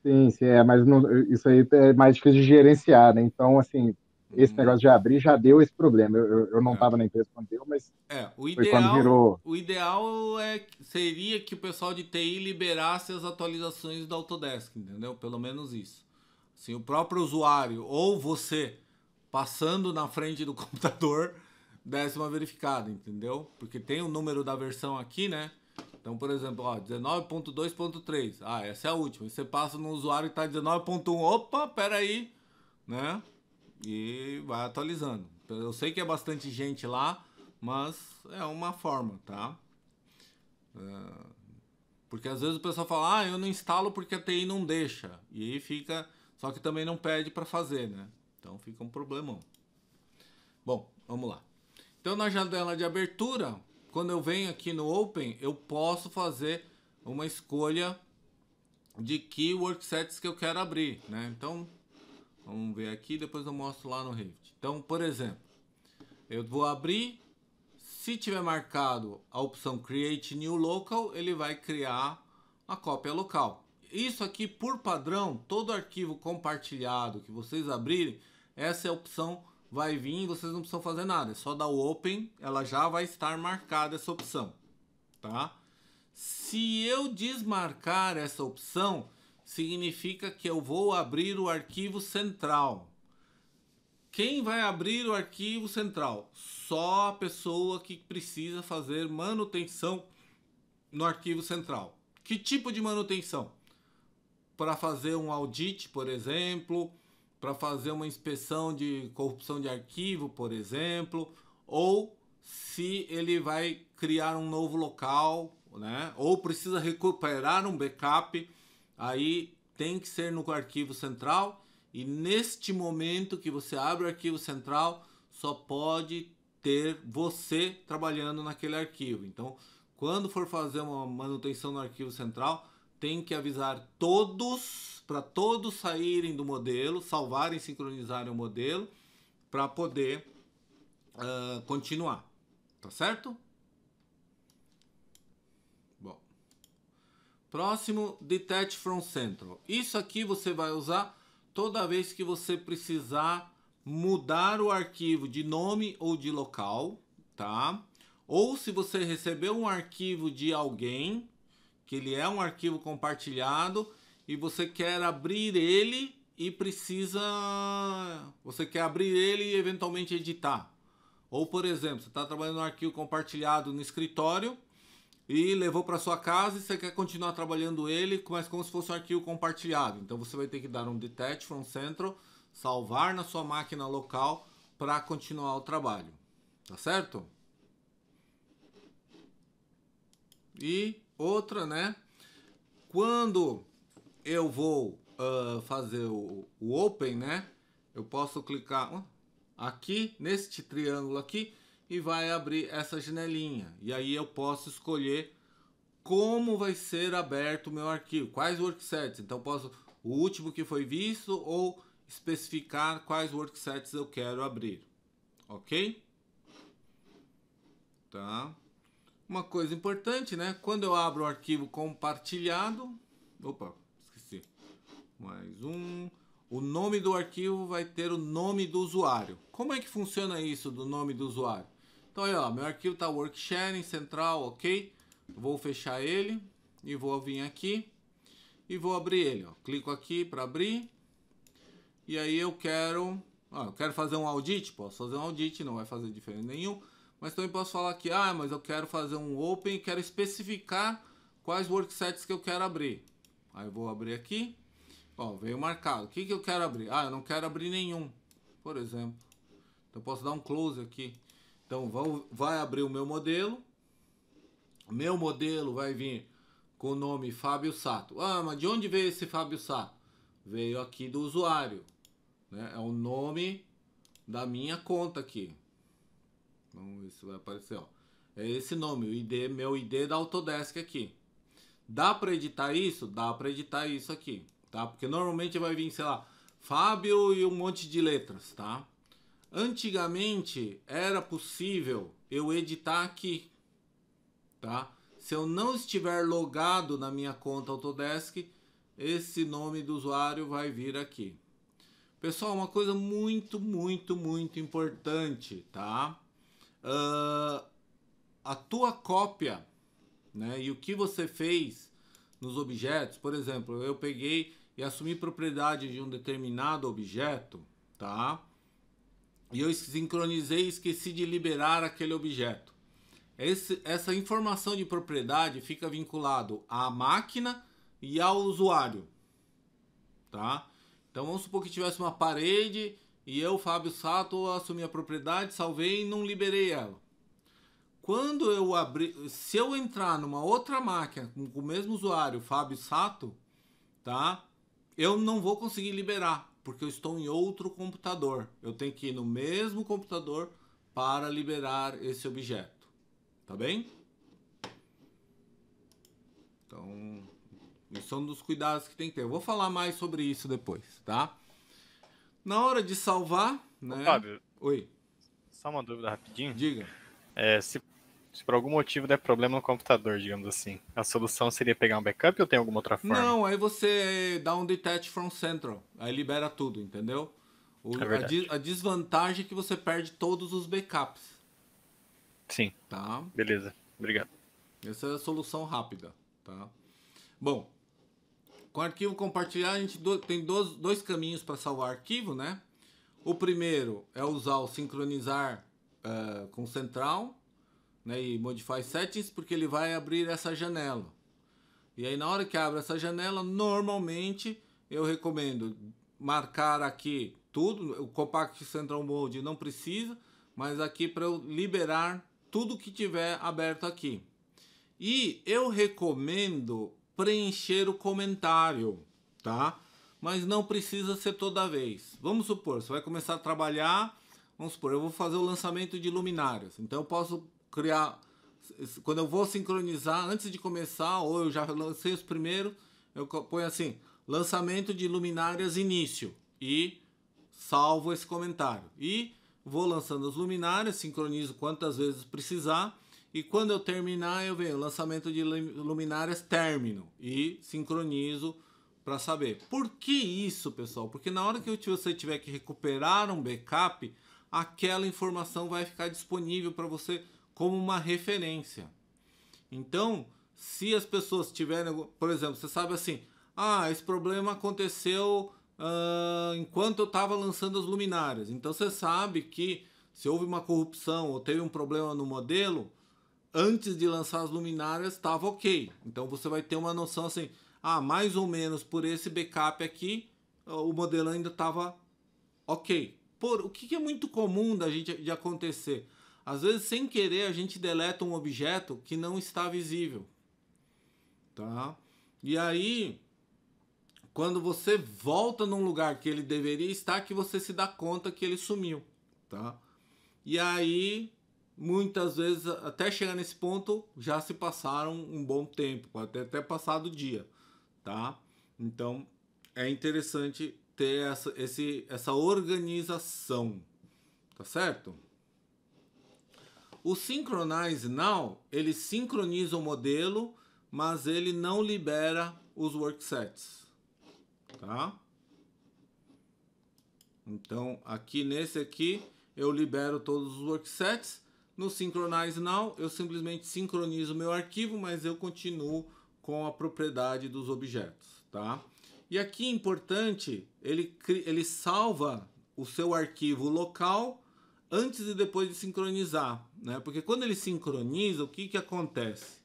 Sim, sim, é, mas não, isso aí é mais difícil de gerenciar, né? Então, assim, esse hum. negócio de abrir já deu esse problema. Eu, eu não estava é. na empresa quando deu, mas é, o ideal, virou. O ideal é, seria que o pessoal de TI liberasse as atualizações do Autodesk, entendeu? Pelo menos isso. Assim, o próprio usuário ou você passando na frente do [LAUGHS] computador desse uma verificada, entendeu? Porque tem o número da versão aqui, né? Então, por exemplo, 19.2.3. Ah, essa é a última. Você passa no usuário que está 19.1. Opa, peraí. Né? E vai atualizando. Eu sei que é bastante gente lá, mas é uma forma, tá? É, porque às vezes o pessoal fala, ah, eu não instalo porque a TI não deixa. E aí fica. Só que também não pede para fazer, né? Então fica um problemão. Bom, vamos lá. Então na janela de abertura, quando eu venho aqui no Open, eu posso fazer uma escolha de que worksets que eu quero abrir, né? Então, vamos ver aqui, depois eu mostro lá no Rift. Então, por exemplo, eu vou abrir, se tiver marcado a opção Create New Local, ele vai criar a cópia local. Isso aqui, por padrão, todo arquivo compartilhado que vocês abrirem, essa é a opção vai vir e vocês não precisam fazer nada. É só dar o open, ela já vai estar marcada essa opção, tá? Se eu desmarcar essa opção, significa que eu vou abrir o arquivo central. Quem vai abrir o arquivo central? Só a pessoa que precisa fazer manutenção no arquivo central. Que tipo de manutenção? Para fazer um audit, por exemplo, para fazer uma inspeção de corrupção de arquivo, por exemplo, ou se ele vai criar um novo local, né? Ou precisa recuperar um backup, aí tem que ser no arquivo central e neste momento que você abre o arquivo central, só pode ter você trabalhando naquele arquivo. Então, quando for fazer uma manutenção no arquivo central, tem que avisar todos, para todos saírem do modelo, salvarem e sincronizarem o modelo, para poder uh, continuar. Tá certo? Bom. Próximo, Detach from Central. Isso aqui você vai usar toda vez que você precisar mudar o arquivo de nome ou de local, tá? Ou se você recebeu um arquivo de alguém que ele é um arquivo compartilhado e você quer abrir ele e precisa você quer abrir ele e eventualmente editar. Ou por exemplo, você está trabalhando um arquivo compartilhado no escritório e levou para sua casa e você quer continuar trabalhando ele, mas como se fosse um arquivo compartilhado. Então você vai ter que dar um detach from central, salvar na sua máquina local para continuar o trabalho. Tá certo? E Outra, né? Quando eu vou uh, fazer o, o, Open, né? Eu posso clicar aqui, neste triângulo aqui, e vai abrir essa janelinha. E aí eu posso escolher como vai ser aberto o meu arquivo, quais worksets. Então posso o último que foi visto ou especificar quais worksets eu quero abrir. Ok? Tá. Uma coisa importante, né? Quando eu abro o arquivo compartilhado, opa, esqueci. Mais um. O nome do arquivo vai ter o nome do usuário. Como é que funciona isso do nome do usuário? Então aí, ó, meu arquivo tá worksharing central, ok? Vou fechar ele e vou vir aqui e vou abrir ele, ó. Clico aqui para abrir. E aí eu quero, ó, eu quero fazer um audit, posso fazer um audit, não vai fazer diferença nenhuma mas também posso falar que, ah, mas eu quero fazer um open, quero especificar quais worksets que eu quero abrir. Aí eu vou abrir aqui. Ó, veio marcado. O que, que eu quero abrir? Ah, eu não quero abrir nenhum, por exemplo. Então eu posso dar um close aqui. Então vai abrir o meu modelo. Meu modelo vai vir com o nome Fábio Sato. Ah, mas de onde veio esse Fábio Sato? Veio aqui do usuário. Né? É o nome da minha conta aqui. Então isso vai aparecer, ó. É esse nome, o ID, meu ID da Autodesk aqui. Dá para editar isso? Dá para editar isso aqui, tá? Porque normalmente vai vir, sei lá, Fábio e um monte de letras, tá? Antigamente era possível eu editar aqui, tá? Se eu não estiver logado na minha conta Autodesk, esse nome do usuário vai vir aqui. Pessoal, uma coisa muito, muito, muito importante, tá? uh, a tua cópia, né? E o que você fez nos objetos, por exemplo, eu peguei e assumi propriedade de um determinado objeto, tá? E eu sincronizei e esqueci de liberar aquele objeto. Esse, essa informação de propriedade fica vinculado à máquina e ao usuário, tá? Então vamos supor que tivesse uma parede e eu, Fábio Sato, assumi a propriedade, salvei e não liberei ela. Quando eu abrir, se eu entrar numa outra máquina com o mesmo usuário, Fábio Sato, tá? Eu não vou conseguir liberar, porque eu estou em outro computador. Eu tenho que ir no mesmo computador para liberar esse objeto. Tá bem? Então, isso é um dos cuidados que tem que ter. Eu vou falar mais sobre isso depois, tá? Na hora de salvar, né? Ô, Fábio. Oi. Só uma dúvida rapidinho. Diga. É, se, se, por algum motivo der problema no computador, digamos assim, a solução seria pegar um backup ou tem alguma outra forma? Não, aí você dá um detach from central. Aí libera tudo, entendeu? O, é a, a desvantagem é que você perde todos os backups. Sim. Tá. Beleza. Obrigado. Essa é a solução rápida, tá? Bom, com arquivo compartilhado, a gente do, tem dois, dois caminhos para salvar arquivo, né? O primeiro é usar o sincronizar uh, com central né, e modify settings, porque ele vai abrir essa janela. E aí, na hora que abre essa janela, normalmente eu recomendo marcar aqui tudo. O Compact Central Mode não precisa, mas aqui para eu liberar tudo que tiver aberto aqui. E eu recomendo preencher o comentário, tá? Mas não precisa ser toda vez. Vamos supor, você vai começar a trabalhar, vamos supor, eu vou fazer o lançamento de luminárias. Então eu posso criar quando eu vou sincronizar antes de começar ou eu já lancei os primeiros, eu ponho assim: lançamento de luminárias início e salvo esse comentário. E vou lançando as luminárias, sincronizo quantas vezes precisar e quando eu terminar, eu venho lançamento de luminárias, término e sincronizo para saber. Por que isso, pessoal? Porque na hora que você tiver que recuperar um backup, aquela informação vai ficar disponível para você como uma referência. Então, se as pessoas tiverem, por exemplo, você sabe assim, ah, esse problema aconteceu uh, enquanto eu estava lançando as luminárias. Então você sabe que se houve uma corrupção ou teve um problema no modelo, antes de lançar as luminárias estava ok. Então você vai ter uma noção assim, ah, mais ou menos por esse backup aqui, o modelo ainda estava ok. Por, o que, que é muito comum da gente de acontecer? Às vezes, sem querer, a gente deleta um objeto que não está visível. Tá? E aí, quando você volta num lugar que ele deveria estar, que você se dá conta que ele sumiu. Tá? E aí, muitas vezes até chegar nesse ponto já se passaram um bom tempo, pode ter até passado o dia, tá? Então é interessante ter essa, esse, essa organização, tá certo? O Synchronize Now, ele sincroniza o modelo, mas ele não libera os worksets, tá? Então aqui nesse aqui eu libero todos os worksets no Synchronize Now, eu simplesmente sincronizo meu arquivo, mas eu continuo com a propriedade dos objetos, tá? E aqui importante, ele, ele salva o seu arquivo local antes e depois de sincronizar, né? Porque quando ele sincroniza, o que, que acontece?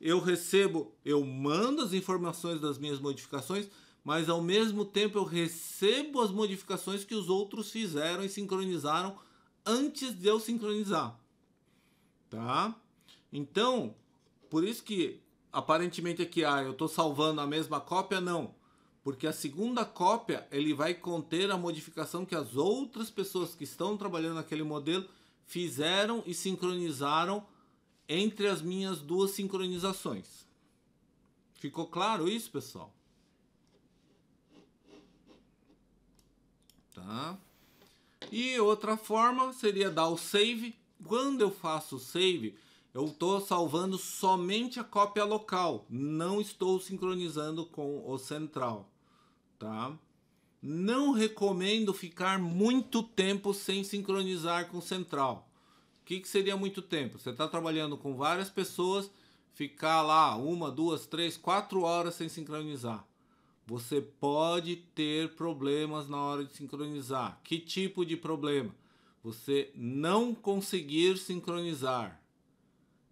Eu recebo, eu mando as informações das minhas modificações, mas ao mesmo tempo eu recebo as modificações que os outros fizeram e sincronizaram antes de eu sincronizar tá? Então, por isso que aparentemente aqui, ah, eu estou salvando a mesma cópia, não. Porque a segunda cópia, ele vai conter a modificação que as outras pessoas que estão trabalhando naquele modelo fizeram e sincronizaram entre as minhas duas sincronizações. Ficou claro isso, pessoal? Tá? E outra forma seria dar o save quando eu faço o save, eu estou salvando somente a cópia local, não estou sincronizando com o central, tá? Não recomendo ficar muito tempo sem sincronizar com o central. O que, que seria muito tempo? Você está trabalhando com várias pessoas, ficar lá uma, duas, três, quatro horas sem sincronizar. Você pode ter problemas na hora de sincronizar. Que tipo de problema? você não conseguir sincronizar.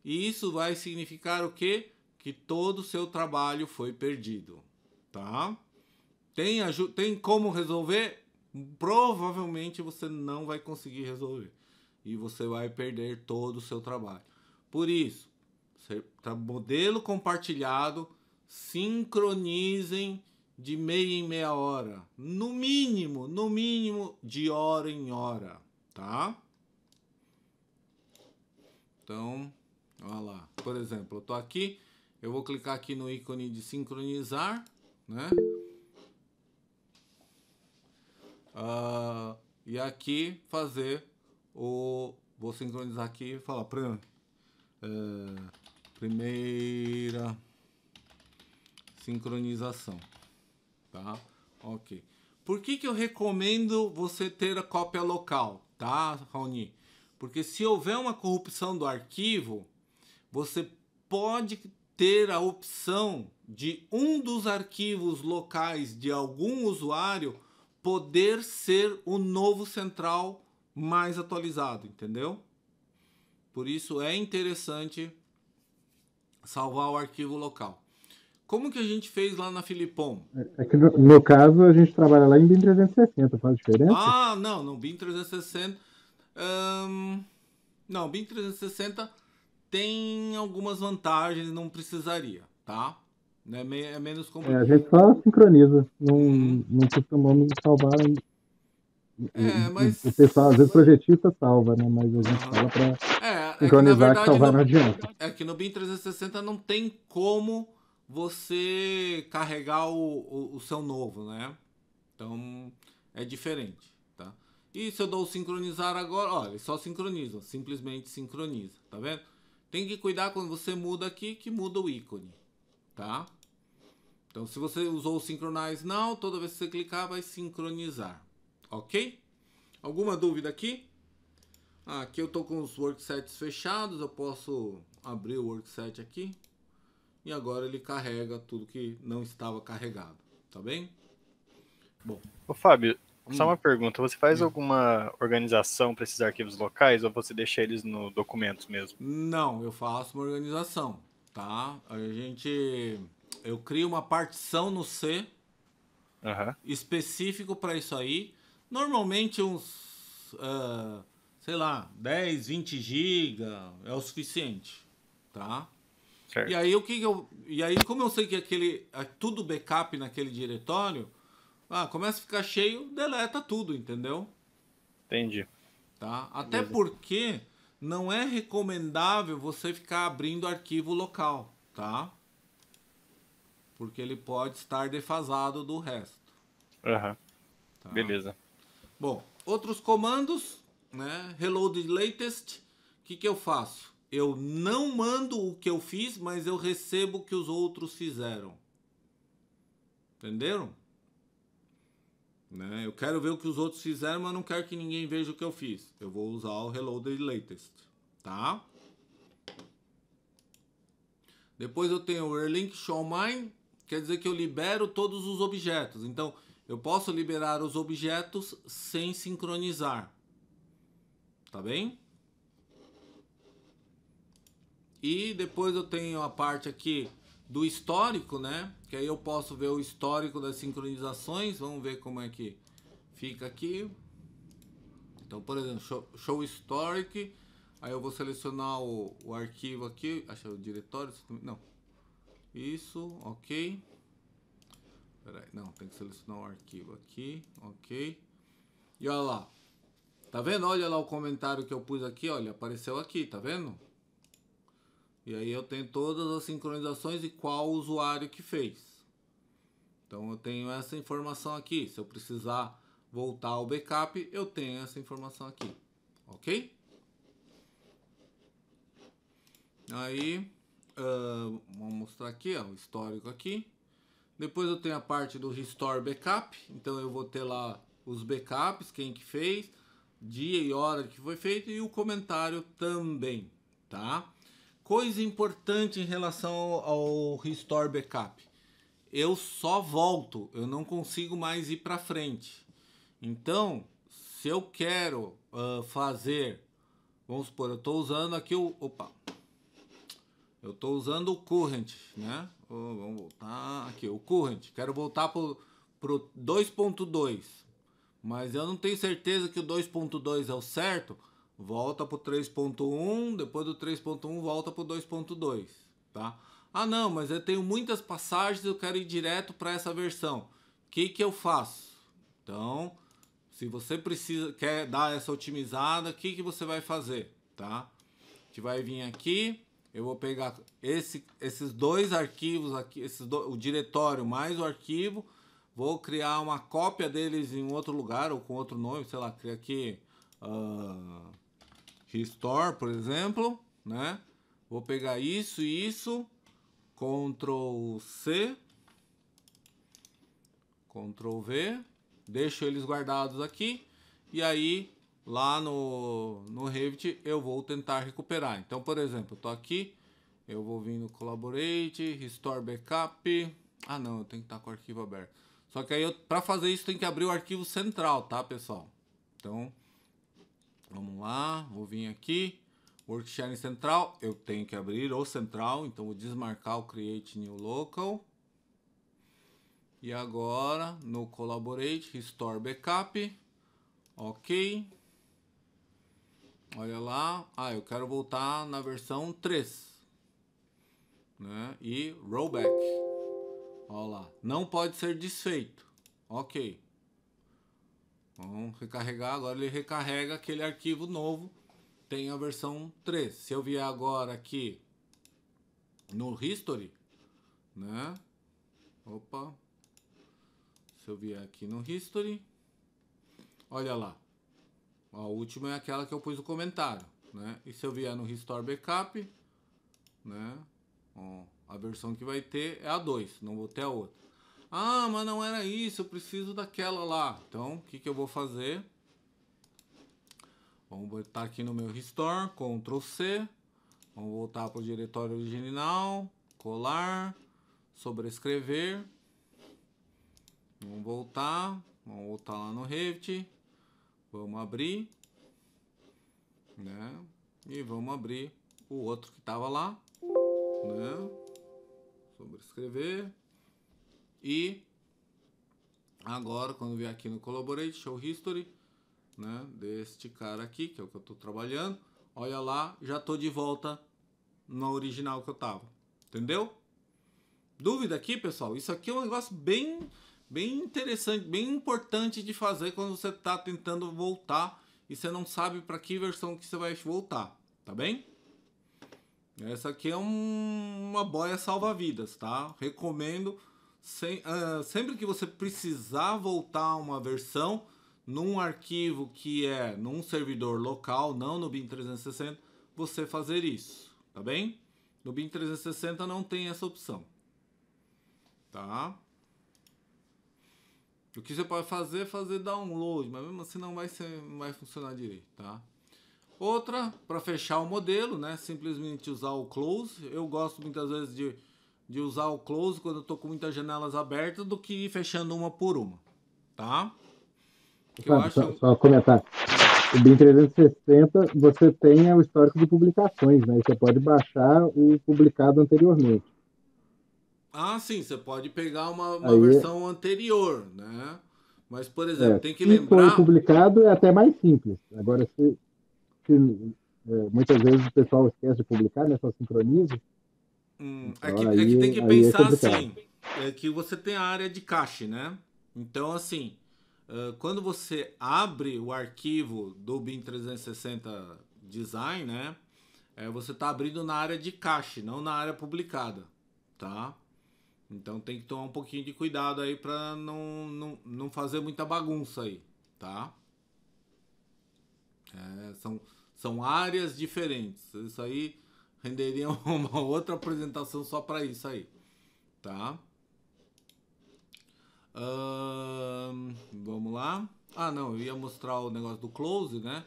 E isso vai significar o quê? Que todo o seu trabalho foi perdido, tá? Tem, tem como resolver? Provavelmente você não vai conseguir resolver. E você vai perder todo o seu trabalho. Por isso, tá, modelo compartilhado, sincronizem de meia em meia hora. No mínimo, no mínimo, de hora em hora tá? Então, olha lá. Por exemplo, eu tô aqui, eu vou clicar aqui no ícone de sincronizar, né? Uh, e aqui fazer o... Vou sincronizar aqui e falar, por exemplo, é, primeira sincronização, tá? Ok. Por que, que eu recomendo você ter a cópia local? tá, Raoni? Porque se houver uma corrupção do arquivo, você pode ter a opção de um dos arquivos locais de algum usuário poder ser o novo central mais atualizado, entendeu? Por isso é interessante salvar o arquivo local. Como que a gente fez lá na Filipom? É que no, no caso a gente trabalha lá em BIM 360, faz diferença? Ah, não, não, BIM 360. Hum, não, BIM 360 tem algumas vantagens, não precisaria, tá? É, me, é menos comum. É, a gente só sincroniza, não, uhum. não costumamos salvar. É, mas... O pessoal, às vezes, projetista salva, né? Mas a gente uhum. fala para sincronizar é, é, que, verdade, que salvar no, não adianta. É que no BIM 360 não tem como você carregar o, o, o seu novo, né? Então é diferente, tá? E se eu dou sincronizar agora, olha, só sincroniza, simplesmente sincroniza, tá vendo? Tem que cuidar quando você muda aqui que muda o ícone, tá? Então se você usou o sincronize now, toda vez que você clicar vai sincronizar, ok? Alguma dúvida aqui? Ah, aqui eu tô com os worksets fechados, eu posso abrir o workset aqui e agora ele carrega tudo que não estava carregado, tá bem? Bom. Ô, Fábio, hum. só uma pergunta. Você faz hum. alguma organização para esses arquivos locais ou você deixa eles no documentos mesmo? Não, eu faço uma organização, tá? A gente, eu crio uma partição no C uhum. específico para isso aí. Normalmente uns, uh, sei lá, 10, 20 GB é o suficiente, tá? Certo. E aí o que, eu. E aí, como eu sei que aquele. É tudo backup naquele diretório, ah, começa a ficar cheio, deleta tudo, entendeu? Entendi. Tá? Até Beleza. porque não é recomendável você ficar abrindo arquivo local, tá? Porque ele pode estar defasado do resto. Aham. Uhum. Tá? Beleza. Bom, outros comandos, né? Reload latest. O que, que eu faço? Eu não mando o que eu fiz, mas eu recebo o que os outros fizeram. Entenderam? Né? Eu quero ver o que os outros fizeram, mas não quero que ninguém veja o que eu fiz. Eu vou usar o Reloaded Latest, tá? Depois eu tenho o Erlink Show Mine, quer dizer que eu libero todos os objetos. Então, eu posso liberar os objetos sem sincronizar. Tá bem? E depois eu tenho a parte aqui do histórico, né? Que aí eu posso ver o histórico das sincronizações. Vamos ver como é que fica aqui. Então, por exemplo, show, show historic. Aí eu vou selecionar o, o arquivo aqui. Achei é o diretório. Não. Isso, ok. Peraí, não, tem que selecionar o arquivo aqui. Ok. E olha lá. Tá vendo? Olha lá o comentário que eu pus aqui. Olha, apareceu aqui, tá vendo? E aí eu tenho todas as sincronizações e qual usuário que fez. Então eu tenho essa informação aqui. Se eu precisar voltar ao backup, eu tenho essa informação aqui. Ok? Aí, uh, vou mostrar aqui ó, o histórico aqui. Depois eu tenho a parte do Restore Backup. Então eu vou ter lá os backups, quem que fez, dia e hora que foi feito e o comentário também, tá? coisa importante em relação ao restore backup. Eu só volto, eu não consigo mais ir para frente. Então, se eu quero uh, fazer, vamos supor, eu estou usando aqui o, opa, eu estou usando o current, né? Oh, vamos voltar aqui, o current. Quero voltar para pro 2.2, mas eu não tenho certeza que o 2.2 é o certo volta para o 3.1, depois do 3.1 volta para o 2.2, tá? Ah não, mas eu tenho muitas passagens, eu quero ir direto para essa versão. O que, que eu faço? Então, se você precisa, quer dar essa otimizada, o que, que você vai fazer, tá? A gente vai vir aqui, eu vou pegar esse, esses dois arquivos aqui, esses do, o diretório mais o arquivo, vou criar uma cópia deles em outro lugar ou com outro nome, sei lá, cria aqui... Uh, Restore, por exemplo, né? Vou pegar isso e isso, Ctrl C, Ctrl V, deixo eles guardados aqui e aí lá no, no Revit eu vou tentar recuperar. Então, por exemplo, eu tô aqui, eu vou vir no Collaborate, Restore Backup. Ah, não, eu tenho que estar com o arquivo aberto. Só que aí, para fazer isso, tem que abrir o arquivo central, tá, pessoal? Então, Vamos lá, vou vir aqui. Workshare central, eu tenho que abrir o central, então vou desmarcar o Create New Local. E agora no Collaborate, Restore Backup. Ok. Olha lá. Ah, eu quero voltar na versão 3. Né? E Rollback. Olha lá. Não pode ser desfeito. Ok vamos recarregar. Agora ele recarrega aquele arquivo novo. Tem a versão 3. Se eu vier agora aqui no history, né? Opa. Se eu vier aqui no history, olha lá. A última é aquela que eu pus o comentário, né? E se eu vier no restore backup, né? Ó, a versão que vai ter é a 2, não vou ter a outra. Ah, mas não era isso, eu preciso daquela lá. Então, o que, que eu vou fazer? Vamos botar aqui no meu Restore, Ctrl C. Vamos voltar para o diretório original, colar, sobrescrever. Vamos voltar, vamos voltar lá no Revit. Vamos abrir, né? E vamos abrir o outro que estava lá, né? Sobrescrever. E agora, quando vier aqui no Collaborate Show History, né, deste cara aqui, que é o que eu estou trabalhando, olha lá, já estou de volta na original que eu tava. Entendeu? Dúvida aqui, pessoal? Isso aqui é um negócio bem, bem interessante, bem importante de fazer quando você está tentando voltar e você não sabe para que versão que você vai voltar, tá bem? Essa aqui é um, uma boia salva-vidas, tá? Recomendo sem, uh, sempre que você precisar voltar uma versão num arquivo que é num servidor local, não no BIM 360, você fazer isso, tá bem? No BIM 360 não tem essa opção, tá? O que você pode fazer é fazer download, mas mesmo assim não vai, ser, não vai funcionar direito, tá? Outra, para fechar o modelo, né? Simplesmente usar o close. Eu gosto muitas vezes de de usar o close quando eu tô com muitas janelas abertas do que fechando uma por uma, tá? Tá, acho... só, só, comentar. O BIM 360, você tem o histórico de publicações, né? Você pode baixar o publicado anteriormente. Ah, sim, você pode pegar uma, uma Aí... É versão anterior, né? Mas, por exemplo, é, tem que se lembrar. Se publicado, é até mais simples. Agora, se, se é, muitas vezes o pessoal esquece de publicar, né? Só sincroniza. Hum, é, então, é, que, aí, é, que, tem que é pensar é assim, é que você tem a área de cache, né? Então, assim, quando você abre o arquivo do BIM 360 Design, né? É, você está abrindo na área de cache, não na área publicada, tá? Então tem que tomar um pouquinho de cuidado aí para não, não, não fazer muita bagunça aí, tá? É, são, são áreas diferentes. Isso aí renderia [LAUGHS] uma outra apresentação só para isso aí, tá? Hum, vamos lá. Ah, não, eu ia mostrar o negócio do close, né?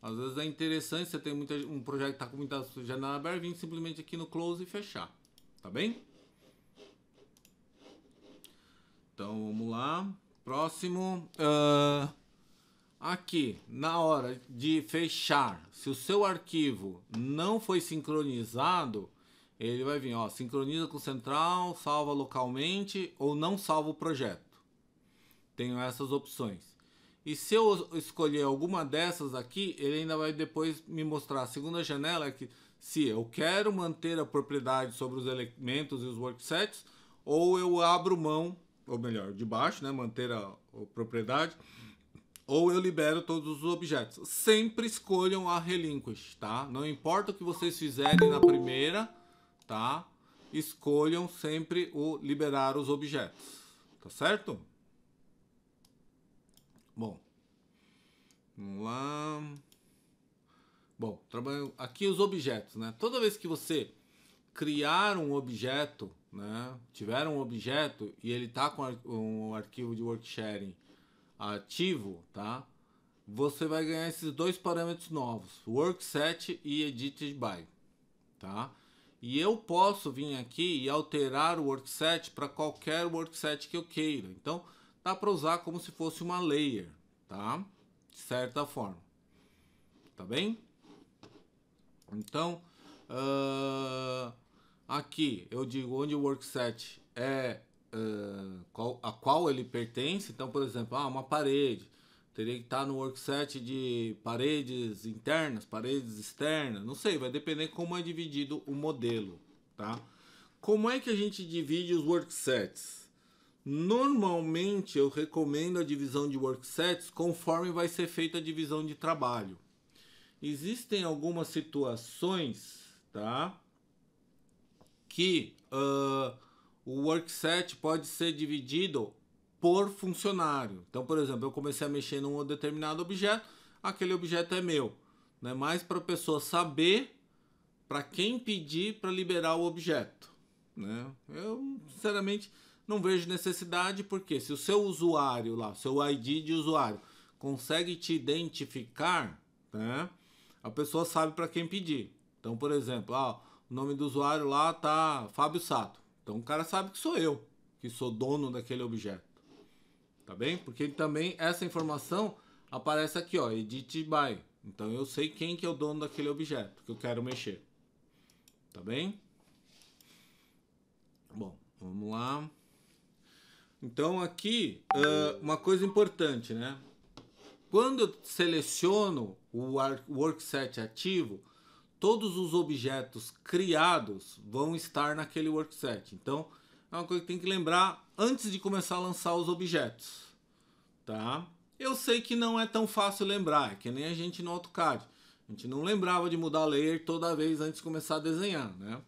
Às vezes é interessante, você tem muita, um projeto que está com muita janela aberta, vir simplesmente aqui no close e fechar, tá bem? Então vamos lá. Próximo. Uh... Aqui, na hora de fechar, se o seu arquivo não foi sincronizado, ele vai vir, ó, sincroniza com o central, salva localmente ou não salva o projeto. Tenho essas opções. E se eu escolher alguma dessas aqui, ele ainda vai depois me mostrar a segunda janela é que se eu quero manter a propriedade sobre os elementos e os worksets ou eu abro mão, ou melhor, de baixo, né, manter a, a propriedade ou eu libero todos os objetos. Sempre escolham a Relinquish, tá? Não importa o que vocês fizerem na primeira, tá? Escolham sempre o liberar os objetos, tá certo? Bom, vamos lá. Bom, trabalho aqui os objetos, né? Toda vez que você criar um objeto, né? Tiver um objeto e ele tá com um arquivo de work sharing ativo, tá? Você vai ganhar esses dois parâmetros novos, work set e edit by, tá? E eu posso vir aqui e alterar o work set para qualquer work set que eu queira. Então, dá para usar como se fosse uma layer, tá? De certa forma. Tá bem? Então, uh, aqui eu digo onde o work set é qual, a qual ele pertence. Então, por exemplo, ah, uma parede. Teria que estar no workset de paredes internas, paredes externas. Não sei, vai depender como é dividido o modelo, tá? Como é que a gente divide os worksets? Normalmente eu recomendo a divisão de worksets conforme vai ser feita a divisão de trabalho. Existem algumas situações, tá? Que uh, o workset pode ser dividido por funcionário. Então, por exemplo, eu comecei a mexer num determinado objeto, aquele objeto é meu. Né? Mas para a pessoa saber para quem pedir para liberar o objeto. Né? Eu, sinceramente, não vejo necessidade, porque se o seu usuário lá, seu ID de usuário, consegue te identificar, né? a pessoa sabe para quem pedir. Então, por exemplo, ó, ah, o nome do usuário lá tá Fábio Sato. Então o cara sabe que sou eu, que sou dono daquele objeto. Tá bem? Porque também essa informação aparece aqui, ó, edit by. Então eu sei quem que é o dono daquele objeto que eu quero mexer. Tá bem? Bom, vamos lá. Então aqui, uma coisa importante, né? Quando eu seleciono o workset ativo, todos os objetos criados vão estar naquele workset. Então, é uma coisa que tem que lembrar antes de começar a lançar os objetos, tá? Eu sei que não é tão fácil lembrar, é que nem a gente no AutoCAD. A gente não lembrava de mudar layer toda vez antes de começar a desenhar, né?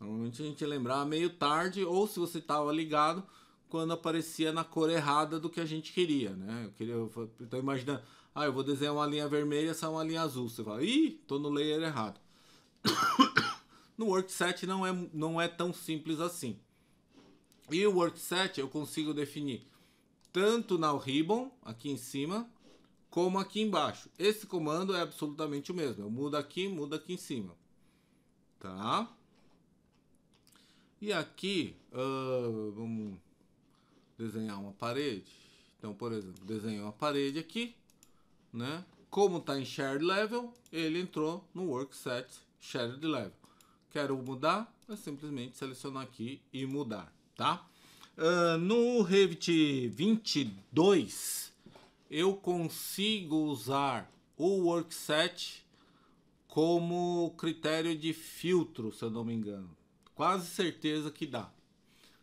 Normalmente a gente lembrava meio tarde ou se você estava ligado quando aparecia na cor errada do que a gente queria, né? Eu queria, eu imaginando, ah, eu vou desenhar uma linha vermelha, essa é uma linha azul. Você fala, ih, estou no layer errado. [COUGHS] no workset não é, não é tão simples assim. E o workset eu consigo definir tanto na ribbon, aqui em cima, como aqui embaixo. Esse comando é absolutamente o mesmo. Eu mudo aqui, mudo aqui em cima. Tá? E aqui, uh, vamos desenhar uma parede. Então, por exemplo, desenhei uma parede aqui, né? Como está em shared level, ele entrou no workset shared level. Quero mudar, é simplesmente selecionar aqui e mudar, tá? Uh, no Revit 22, eu consigo usar o workset como critério de filtro, se eu não me engano. Quase certeza que dá.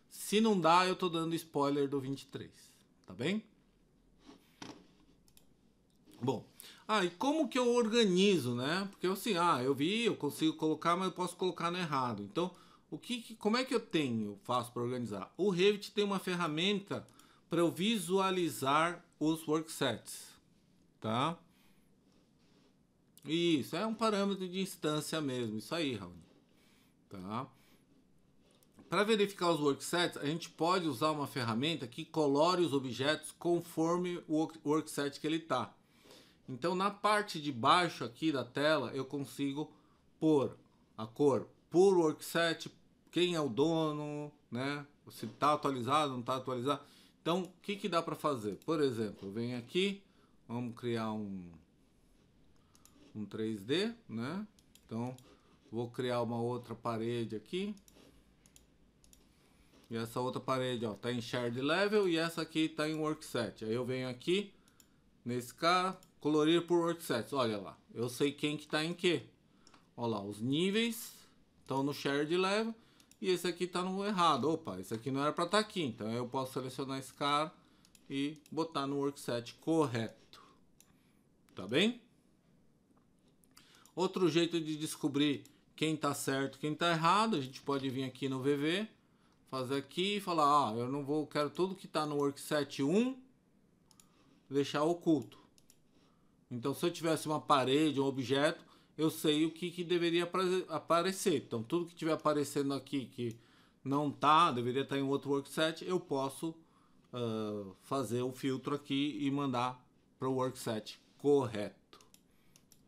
Se não dá, eu tô dando spoiler do 23, tá bem? Bom, ah, e como que eu organizo, né? Porque assim, ah, eu vi, eu consigo colocar, mas eu posso colocar no errado. Então, o que, como é que eu tenho, faço para organizar? O Revit tem uma ferramenta para eu visualizar os worksets, tá? Isso, é um parâmetro de instância mesmo, isso aí, Raoni, tá? Para verificar os worksets, a gente pode usar uma ferramenta que colore os objetos conforme o workset que ele está. Então na parte de baixo aqui da tela eu consigo pôr a cor por workset, quem é o dono, né? Se está atualizado, não está atualizado. Então o que, que dá para fazer? Por exemplo, eu venho aqui, vamos criar um, um 3D, né? Então vou criar uma outra parede aqui. E essa outra parede ó, tá em shared level e essa aqui tá em workset. Aí eu venho aqui nesse cara, Colorir por worksets. Olha lá. Eu sei quem que tá em que. Olha lá, os níveis estão no shared level. E esse aqui tá no errado. Opa, esse aqui não era para estar tá aqui. Então eu posso selecionar esse cara e botar no workset correto. Tá bem? Outro jeito de descobrir quem tá certo, quem tá errado, a gente pode vir aqui no VV, fazer aqui e falar, ah, eu não vou, quero tudo que tá no workset 1 deixar oculto. Então, se eu tivesse uma parede, um objeto, eu sei o que, que deveria aparecer. Então, tudo que estiver aparecendo aqui que não tá, deveria estar tá em outro workset, eu posso uh, fazer um filtro aqui e mandar para o workset correto,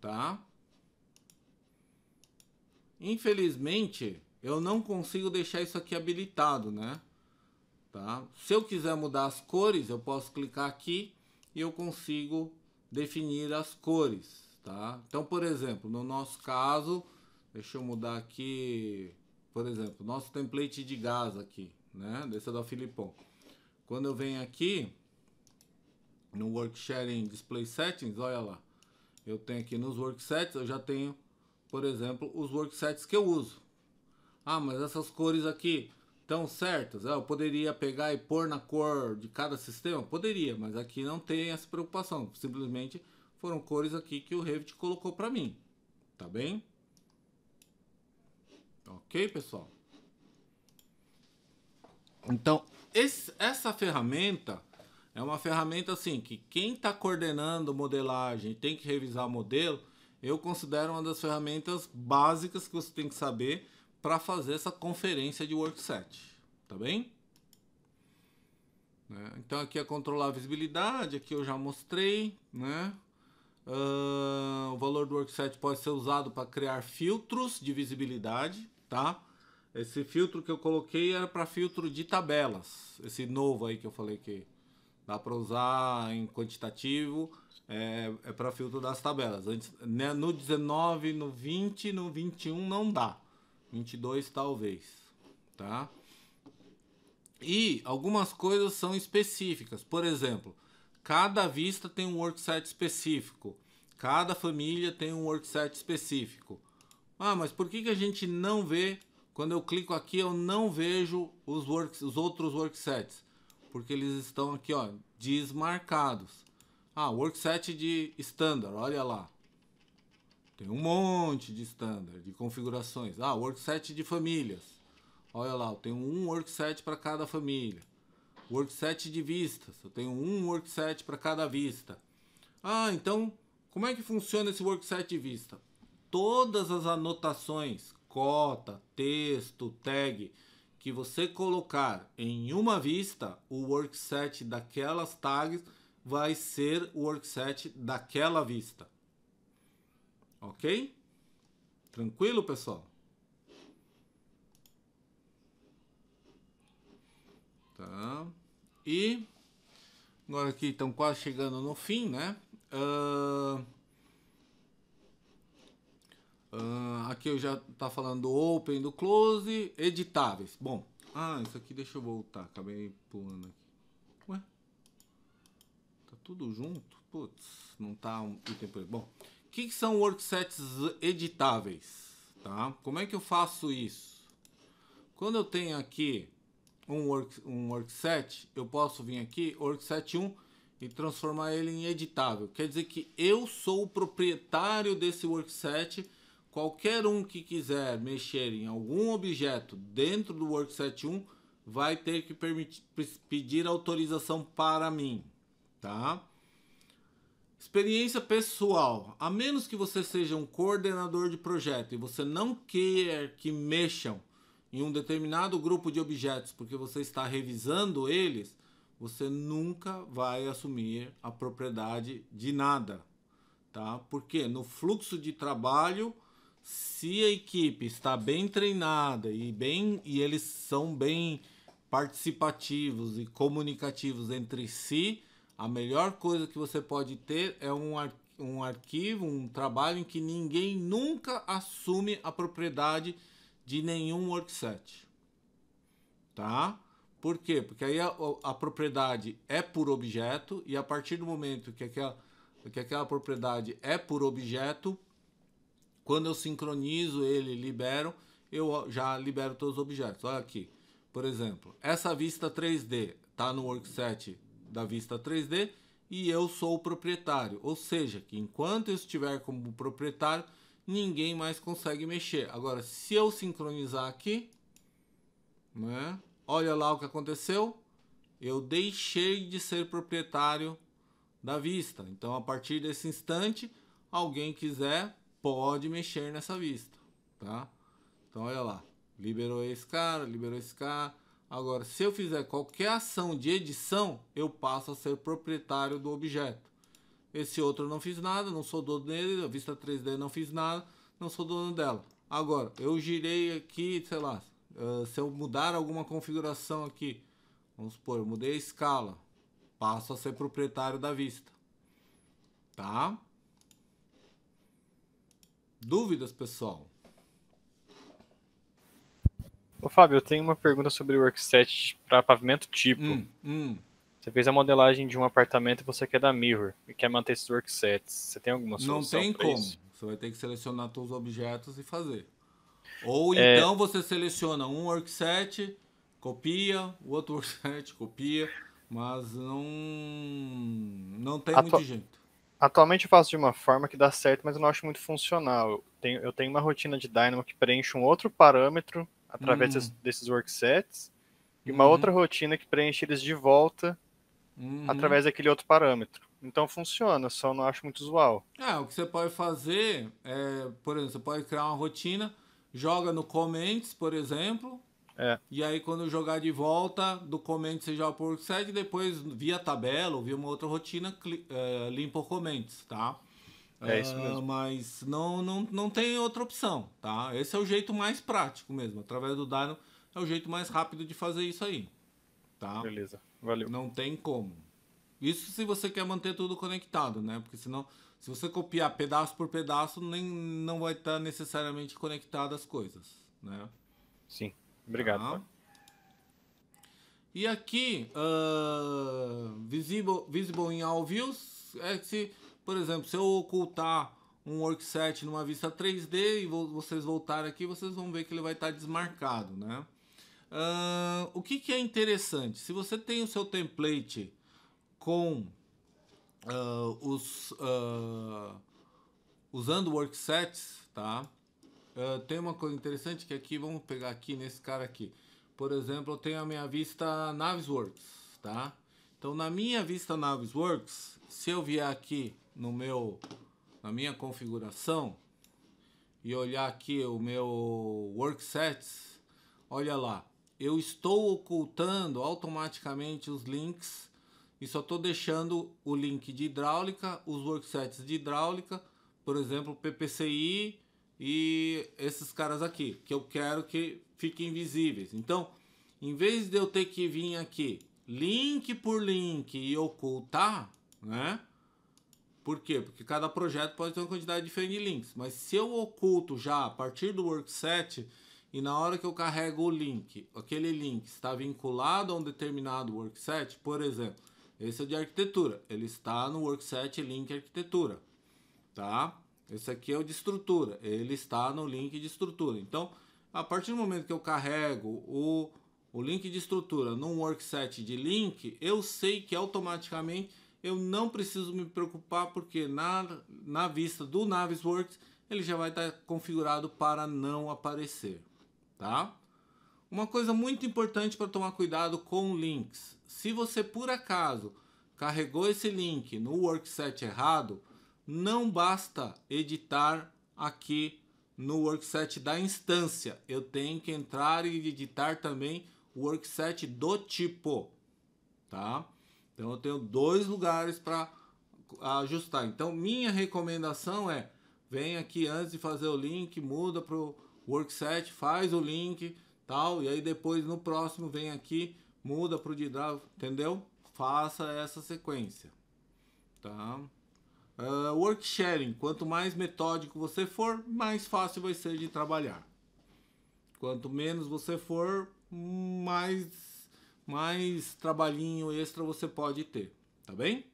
tá? Infelizmente, eu não consigo deixar isso aqui habilitado, né? Tá? Se eu quiser mudar as cores, eu posso clicar aqui e eu consigo definir as cores, tá? Então, por exemplo, no nosso caso, deixa eu mudar aqui, por exemplo, nosso template de gás aqui, né? Desse é da Filipon. Quando eu venho aqui no Work Sharing Display Settings, olha lá, eu tenho aqui nos worksets, eu já tenho, por exemplo, os worksets que eu uso. Ah, mas essas cores aqui, estão certas. Ah, eu poderia pegar e pôr na cor de cada sistema? Poderia, mas aqui não tem essa preocupação. Simplesmente foram cores aqui que o Revit colocou para mim. Tá bem? Ok, pessoal? Então, esse, essa ferramenta é uma ferramenta assim que quem está coordenando modelagem tem que revisar o modelo. Eu considero uma das ferramentas básicas que você tem que saber para fazer essa conferência de workset, tá bem? Né? Então aqui é controlar a visibilidade, aqui eu já mostrei, né? Uh, o valor do workset pode ser usado para criar filtros de visibilidade, tá? Esse filtro que eu coloquei era para filtro de tabelas, esse novo aí que eu falei que dá para usar em quantitativo, é, é para filtro das tabelas. Antes, né, no 19, no 20, no 21 não dá, 22 talvez, tá? E algumas coisas são específicas. Por exemplo, cada vista tem um workset específico. Cada família tem um workset específico. Ah, mas por que, que a gente não vê? Quando eu clico aqui, eu não vejo os, works, os outros worksets. Porque eles estão aqui, ó, desmarcados. Ah, workset de standard, olha lá. Tem um monte de standard, de configurações. Ah, workset de famílias. Olha lá, eu tenho um workset para cada família. Workset de vistas. Eu tenho um workset para cada vista. Ah, então, como é que funciona esse workset de vista? Todas as anotações, cota, texto, tag, que você colocar em uma vista, o workset daquelas tags vai ser o workset daquela vista. Ok? Tranquilo, pessoal? Tá. E agora aqui estão quase chegando no fim, né? Uh, uh, aqui eu já tá falando do open, do close, editáveis. Bom, ah, isso aqui deixa eu voltar, acabei pulando aqui. Ué? Tá tudo junto? Putz, não tá um item Bom, que, que são worksets editáveis? Tá? Como é que eu faço isso? Quando eu tenho aqui um, work, um workset, eu posso vir aqui, workset 1, e transformar ele em editável. Quer dizer que eu sou o proprietário desse workset. Qualquer um que quiser mexer em algum objeto dentro do workset 1 vai ter que permitir, pedir autorização para mim, tá? Experiência pessoal. A menos que você seja um coordenador de projeto e você não quer que mexam em um determinado grupo de objetos porque você está revisando eles, você nunca vai assumir a propriedade de nada, tá? Porque no fluxo de trabalho, se a equipe está bem treinada e bem e eles são bem participativos e comunicativos entre si, a melhor coisa que você pode ter é um, ar, um arquivo, um trabalho em que ninguém nunca assume a propriedade de nenhum workset. Tá? Por quê? Porque aí a, a, propriedade é por objeto e a partir do momento que aquela, que aquela propriedade é por objeto, quando eu sincronizo ele libero, eu já libero todos os objetos. Olha aqui, por exemplo, essa vista 3D está no workset da vista 3D e eu sou o proprietário. Ou seja, que enquanto eu estiver como proprietário, ninguém mais consegue mexer. Agora, se eu sincronizar aqui, né? Olha lá o que aconteceu. Eu deixei de ser proprietário da vista. Então, a partir desse instante, alguém quiser pode mexer nessa vista, tá? Então, olha lá. Liberou esse cara, liberou esse cara, Agora, se eu fizer qualquer ação de edição, eu passo a ser proprietário do objeto. Esse outro eu não fiz nada, não sou dono dele, a vista 3D não fiz nada, não sou dono dela. Agora, eu girei aqui, sei lá, uh, se eu mudar alguma configuração aqui, vamos supor, eu mudei a escala, passo a ser proprietário da vista. Tá? Dúvidas, pessoal? Ô, Fábio, eu tenho uma pergunta sobre o workset para pavimento tipo. Hum, hum. Você fez a modelagem de um apartamento e você quer dar mirror e quer manter esses worksets. Você tem alguma solução? Não tem como. Isso? Você vai ter que selecionar todos os objetos e fazer. Ou é... então você seleciona um workset, copia, o outro [LAUGHS] workset, copia, mas não, não tem muito jeito. Atualmente eu faço de uma forma que dá certo, mas eu não acho muito funcional. Eu tenho, eu tenho uma rotina de Dynamo que preenche um outro parâmetro através hum. desses worksets, e uma uhum. outra rotina que preenche eles de volta uhum. através daquele outro parâmetro. Então funciona, só não acho muito usual. É, o que você pode fazer é, por exemplo, você pode criar uma rotina, joga no comments, por exemplo. É. E aí quando jogar de volta do comments você joga o workset, depois via tabela ou via uma outra rotina, é, limpa o comments, tá? É isso mesmo. Uh, mas não, não, não tem outra opção, tá? Esse é o jeito mais prático mesmo. Através do Dyno é o jeito mais rápido de fazer isso aí, tá? Beleza, valeu. Não tem como. Isso se você quer manter tudo conectado, né? Porque senão, se você copiar pedaço por pedaço, nem não vai estar necessariamente conectado as coisas, né? Sim, obrigado. Tá? E aqui, uh, visible, visible in all views, é se por exemplo, se eu ocultar um workset numa vista 3D e vocês voltarem aqui, vocês vão ver que ele vai estar tá desmarcado, né? Uh, o que, que é interessante? Se você tem o seu template com uh, os uh, usando worksets, tá? Uh, tem uma coisa interessante que aqui vamos pegar aqui nesse cara aqui. Por exemplo, eu tenho a minha vista Navisworks, tá? Então na minha vista Navisworks, se eu vier aqui no meu na minha configuração e olhar aqui o meu work sets, olha lá, eu estou ocultando automaticamente os links e só estou deixando o link de hidráulica, os worksets de hidráulica, por exemplo, PPCI e esses caras aqui, que eu quero que fiquem visíveis. Então, em vez de eu ter que vir aqui link por link e ocultar, né? Por quê? Porque cada projeto pode ter uma quantidade diferente de links. Mas se eu oculto já a partir do workset e na hora que eu carrego o link, aquele link está vinculado a um determinado workset, por exemplo, esse é de arquitetura, ele está no workset link arquitetura, tá? Esse aqui é o de estrutura, ele está no link de estrutura. Então, a partir do momento que eu carrego o, o link de estrutura num workset de link, eu sei que automaticamente eu não preciso me preocupar porque na, na vista do Navisworks ele já vai estar tá configurado para não aparecer, tá? Uma coisa muito importante para tomar cuidado com links. Se você por acaso carregou esse link no workset errado, não basta editar aqui no workset da instância. Eu tenho que entrar e editar também o workset do tipo, tá? Então eu tenho dois lugares para ajustar. Então minha recomendação é: vem aqui antes de fazer o link, muda para o workset, faz o link, tal, e aí depois no próximo vem aqui, muda para o DDRAW, entendeu? Faça essa sequência, tá? Uh, work sharing, quanto mais metódico você for, mais fácil vai ser de trabalhar. Quanto menos você for, mais mais trabalhinho extra você pode ter, tá bem?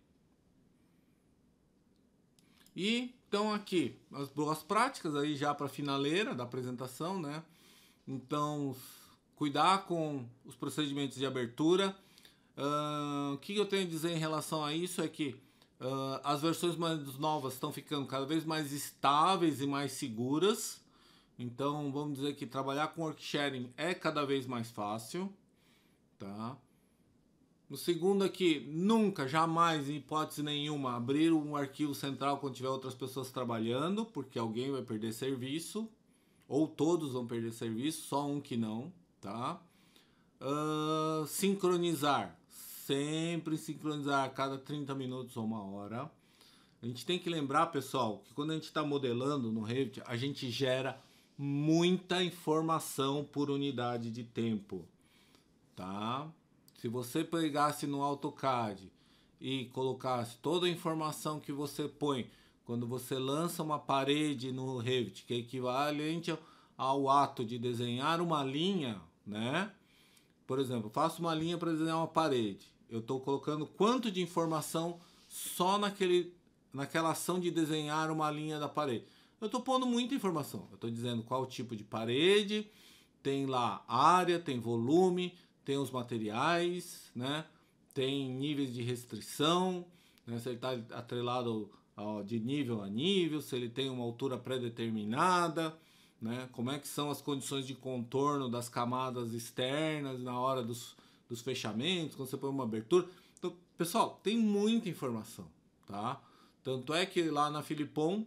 E então aqui as boas práticas aí já para finaleira da apresentação, né? Então cuidar com os procedimentos de abertura. Uh, o que eu tenho a dizer em relação a isso é que uh, as versões mais novas estão ficando cada vez mais estáveis e mais seguras. Então vamos dizer que trabalhar com work sharing é cada vez mais fácil tá? No segundo aqui, é nunca, jamais, em hipótese nenhuma, abrir um arquivo central quando tiver outras pessoas trabalhando, porque alguém vai perder serviço, ou todos vão perder serviço, só um que não, tá? Uh, sincronizar, sempre sincronizar a cada 30 minutos ou uma hora. A gente tem que lembrar, pessoal, que quando a gente está modelando no Revit, a gente gera muita informação por unidade de tempo tá? Se você pegasse no AutoCAD e colocasse toda a informação que você põe quando você lança uma parede no Revit, que é equivalente ao ato de desenhar uma linha, né? Por exemplo, faço uma linha para desenhar uma parede. Eu estou colocando quanto de informação só naquele, naquela ação de desenhar uma linha da parede. Eu estou pondo muita informação. Eu estou dizendo qual tipo de parede, tem lá área, tem volume, tem os materiais, né? tem níveis de restrição, né? se ele está atrelado ó, de nível a nível, se ele tem uma altura pré-determinada, né? como é que são as condições de contorno das camadas externas na hora dos, dos fechamentos, quando você põe uma abertura. Então, pessoal, tem muita informação, tá? Tanto é que lá na Filipon,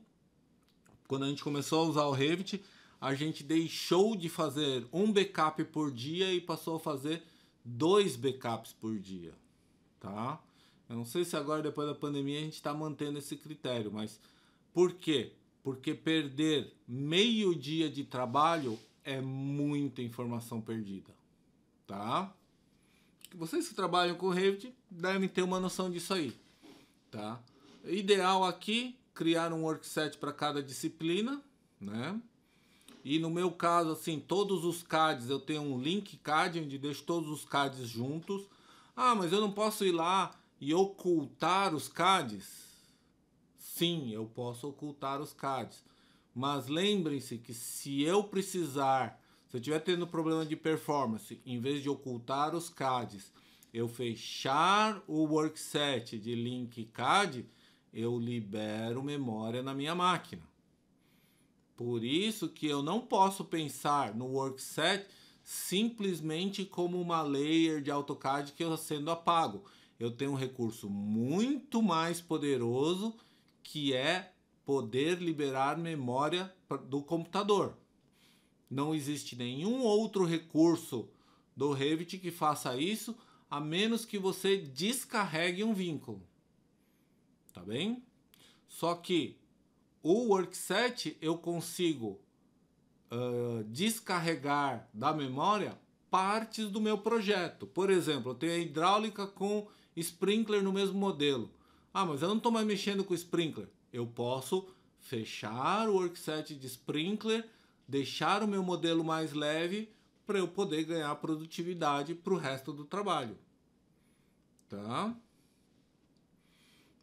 quando a gente começou a usar o Revit, a gente deixou de fazer um backup por dia e passou a fazer dois backups por dia, tá? Eu não sei se agora depois da pandemia a gente está mantendo esse critério, mas por quê? Porque perder meio dia de trabalho é muita informação perdida, tá? Vocês que trabalham com Revit devem ter uma noção disso aí, tá? Ideal aqui criar um workset para cada disciplina, né? E no meu caso, assim, todos os CADs, eu tenho um link CAD onde deixo todos os CADs juntos. Ah, mas eu não posso ir lá e ocultar os CADs? Sim, eu posso ocultar os CADs. Mas lembrem-se que se eu precisar, se eu estiver tendo problema de performance, em vez de ocultar os CADs, eu fechar o workset de link CAD, eu libero memória na minha máquina. Por isso que eu não posso pensar no workset simplesmente como uma layer de AutoCAD que eu sendo apago. Eu tenho um recurso muito mais poderoso que é poder liberar memória do computador. Não existe nenhum outro recurso do Revit que faça isso, a menos que você descarregue um vínculo. Tá bem? Só que o workset eu consigo uh, descarregar da memória partes do meu projeto. Por exemplo, eu tenho a hidráulica com sprinkler no mesmo modelo. Ah, mas eu não estou mais mexendo com sprinkler. Eu posso fechar o workset de sprinkler, deixar o meu modelo mais leve para eu poder ganhar produtividade para o resto do trabalho. Tá?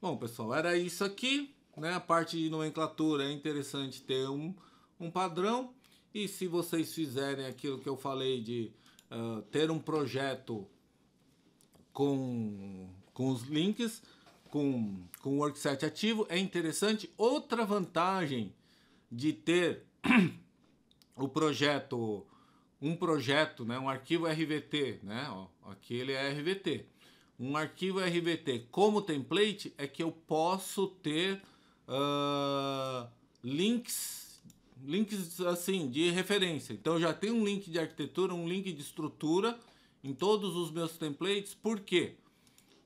Bom, pessoal, era isso aqui né, a parte de nomenclatura é interessante ter um, um padrão e se vocês fizerem aquilo que eu falei de uh, ter um projeto com, com os links, com, com o workset ativo, é interessante. Outra vantagem de ter [COUGHS] o projeto, um projeto, né, um arquivo RVT, né, ó, aqui ele é RVT, um arquivo RVT como template é que eu posso ter uh, links links assim de referência. Então já tem um link de arquitetura, um link de estrutura em todos os meus templates. Por quê?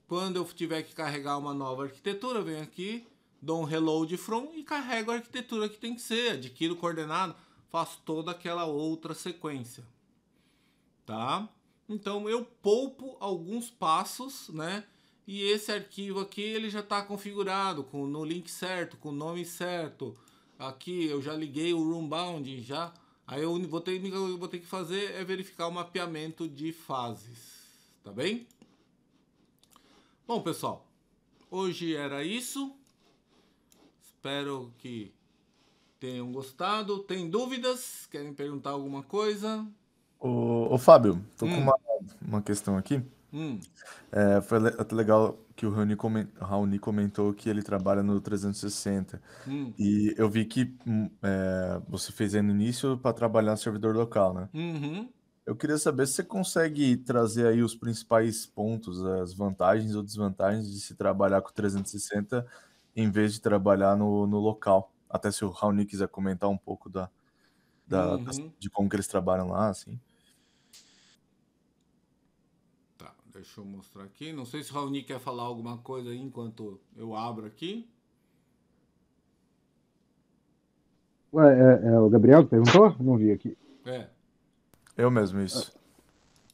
Quando eu tiver que carregar uma nova arquitetura, vem venho aqui, dou um reload from e carrego a arquitetura que tem que ser, adquiro o coordenado, faço toda aquela outra sequência. Tá? Então eu poupo alguns passos, né? E esse arquivo aqui ele já está configurado com no link certo, com o nome certo. Aqui eu já liguei o roombound já. Aí eu vou ter, eu vou ter que fazer é verificar o mapeamento de fases, tá bem? Bom pessoal, hoje era isso. Espero que tenham gostado. Tem dúvidas? Querem perguntar alguma coisa? Ô, Fábio, tô hum. com uma, uma questão aqui. Hum. É, foi até legal que o Raoni, coment, comentou que ele trabalha no 360. Hum. E eu vi que hum, é, você fez aí no início para trabalhar no servidor local, né? Uhum. Eu queria saber se você consegue trazer aí os principais pontos, as vantagens ou desvantagens de se trabalhar com 360 em vez de trabalhar no, no local. Até se o Raoni quiser comentar um pouco da, da, uhum. da de como que eles trabalham lá, assim. Deixa eu mostrar aqui. Não sei se o Raoni quer falar alguma coisa enquanto eu abro aqui. Ué, é, é, o Gabriel que perguntou? Não vi aqui. É. Eu mesmo, isso.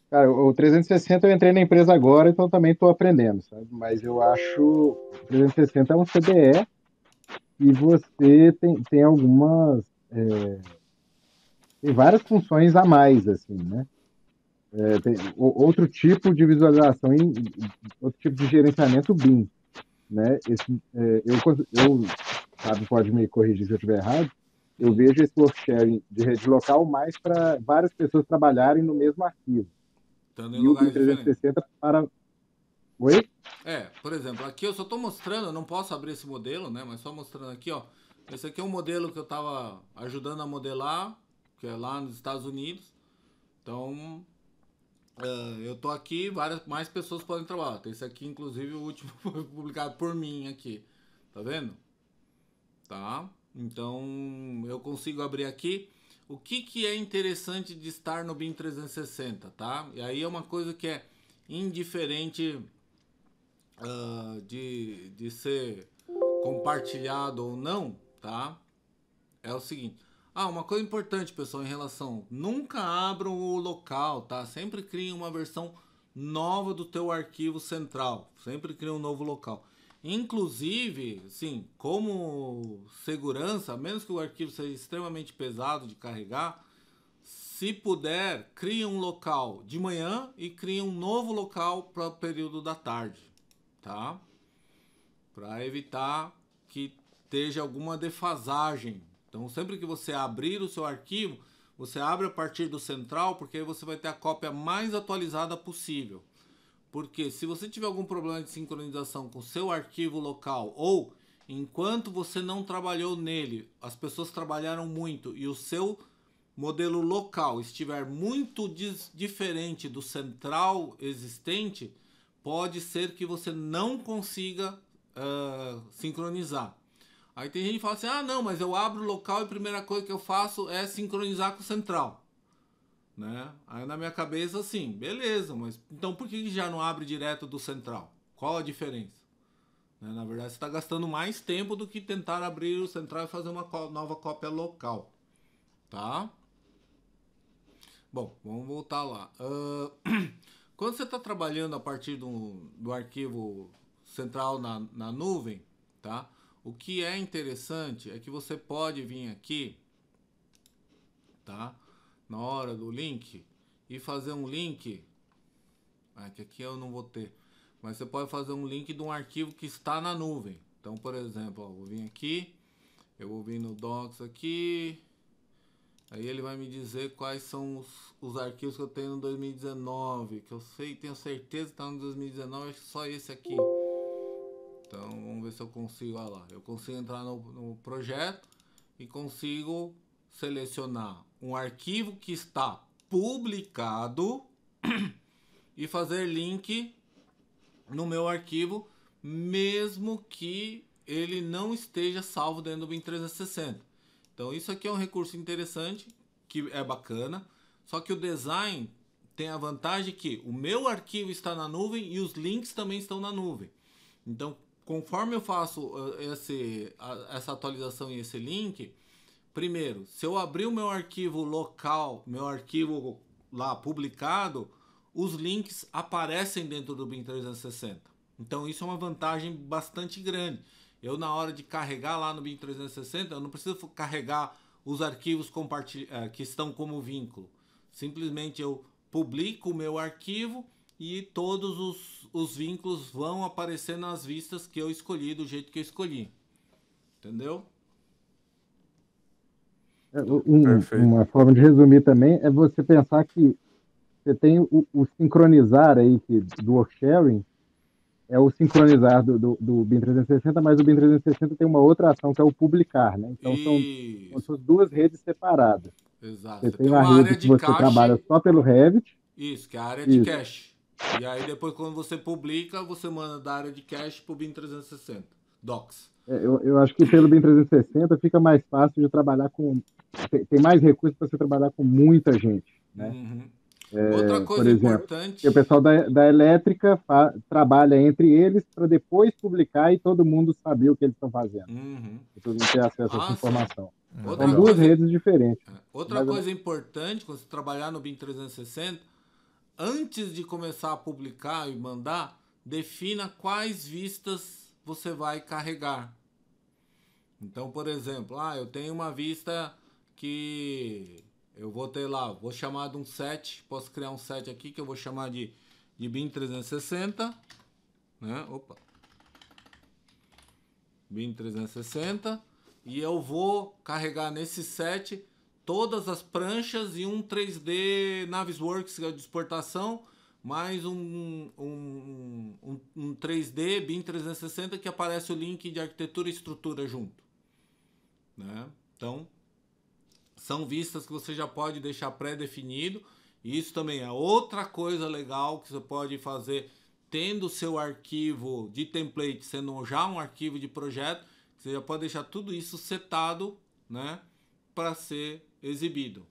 Ah, cara, o 360 eu entrei na empresa agora, então também estou aprendendo, sabe? Mas eu acho o 360 é um CDE e você tem, tem algumas. É, tem várias funções a mais, assim, né? É, tem outro tipo de visualização, em, outro tipo de gerenciamento BIM. Né? Esse, é, eu, eu, sabe, pode me corrigir se eu estiver errado, eu vejo esse work sharing de rede local mais para várias pessoas trabalharem no mesmo arquivo. Estando em lugares 360 para... Oi? É, por exemplo, aqui eu só estou mostrando, não posso abrir esse modelo, né? mas só mostrando aqui, ó. Esse aqui é um modelo que eu estava ajudando a modelar, que é lá nos Estados Unidos. Então, Uh, eu tô aqui, várias mais pessoas podem trabalhar. Esse aqui, inclusive, o último [LAUGHS] foi publicado por mim aqui. Tá vendo? Tá? Então, eu consigo abrir aqui. O que, que é interessante de estar no BIM 360, tá? E aí é uma coisa que é indiferente uh, de, de ser compartilhado ou não, tá? É o seguinte, ah, uma coisa importante, pessoal, em relação, nunca abram o local, tá? Sempre criem uma versão nova do teu arquivo central, sempre crie um novo local. Inclusive, sim, como segurança, a menos que o arquivo seja extremamente pesado de carregar, se puder, crie um local de manhã e crie um novo local para o período da tarde, tá? Para evitar que esteja alguma defasagem então, sempre que você abrir o seu arquivo, você abre a partir do central, porque aí você vai ter a cópia mais atualizada possível. Porque se você tiver algum problema de sincronização com o seu arquivo local ou enquanto você não trabalhou nele, as pessoas trabalharam muito e o seu modelo local estiver muito diferente do central existente, pode ser que você não consiga uh, sincronizar. Aí tem gente que fala assim: ah, não, mas eu abro o local e a primeira coisa que eu faço é sincronizar com o central. Né? Aí na minha cabeça, assim, beleza, mas então por que já não abre direto do central? Qual a diferença? Né? Na verdade, você está gastando mais tempo do que tentar abrir o central e fazer uma nova cópia local. Tá? Bom, vamos voltar lá. Uh, [CLEARS THROAT] quando você está trabalhando a partir do, do arquivo central na, na nuvem, tá? O que é interessante é que você pode vir aqui, tá? Na hora do link e fazer um link. Ah, é que aqui eu não vou ter. Mas você pode fazer um link de um arquivo que está na nuvem. Então, por exemplo, ó, vou vir aqui, eu vou vir no Docs aqui, Aí ele vai me dizer quais são os, os arquivos que eu tenho no 2019. Que eu sei, tenho certeza que está no 2019. Acho que só esse aqui. Então, ver se eu consigo, olha lá, eu consigo entrar no, no projeto e consigo selecionar um arquivo que está publicado e fazer link no meu arquivo, mesmo que ele não esteja salvo dentro do BIM 360. Então isso aqui é um recurso interessante, que é bacana, só que o design tem a vantagem que o meu arquivo está na nuvem e os links também estão na nuvem. Então, conforme eu faço uh, esse, essa atualização e esse link, primeiro, se eu abrir o meu arquivo local, meu arquivo lá publicado, os links aparecem dentro do BIM 360. Então isso é uma vantagem bastante grande. Eu na hora de carregar lá no BIM 360, eu não preciso carregar os arquivos eh, que estão como vínculo. Simplesmente eu publico o meu arquivo e todos os, os vínculos vão aparecer nas vistas que eu escolhi do jeito que eu escolhi. Entendeu? É, um, uma forma de resumir também é você pensar que você tem o, o sincronizar aí que, do worksharing, é o sincronizar do, do, do BIM 360, mas o BIM 360 tem uma outra ação que é o publicar, né? Então são, são duas redes separadas. Exato. Você tem, tem uma, uma, rede que você trabalha só pelo Revit. Isso, que é a área de Isso. cache. E aí depois quando você publica, você manda da área de cache pro BIM 360, docs. É, eu, eu acho que pelo BIM 360 fica mais fácil de trabalhar com... Tem, tem mais recursos para você trabalhar com muita gente, né? Uhum. É, Outra coisa exemplo, importante. O pessoal da, da elétrica fa, trabalha entre eles para depois publicar e todo mundo saber o que eles estão fazendo. Uhum. E todo mundo ter acesso ah, a essa informação. Uhum. São duas coisa, redes diferentes. É. Outra coisa importante quando você trabalhar no BIM 360 antes de começar a publicar e mandar, defina quais vistas você vai carregar. Então, por exemplo, ah, eu tenho uma vista que eu vou ter lá, vou chamar de um set, posso criar um set aqui que eu vou chamar de, de BIM 360, né? Opa. BIM 360 e eu vou carregar nesse set todas as pranchas e um 3D Navisworks de exportação, mais um, um, um, um 3D BIM 360 que aparece o link de arquitetura e estrutura junto. Né? Então, são vistas que você já pode deixar pré-definido. Isso também é outra coisa legal que você pode fazer tendo o seu arquivo de template sendo já um arquivo de projeto. Você já pode deixar tudo isso setado, né? para ser exibido.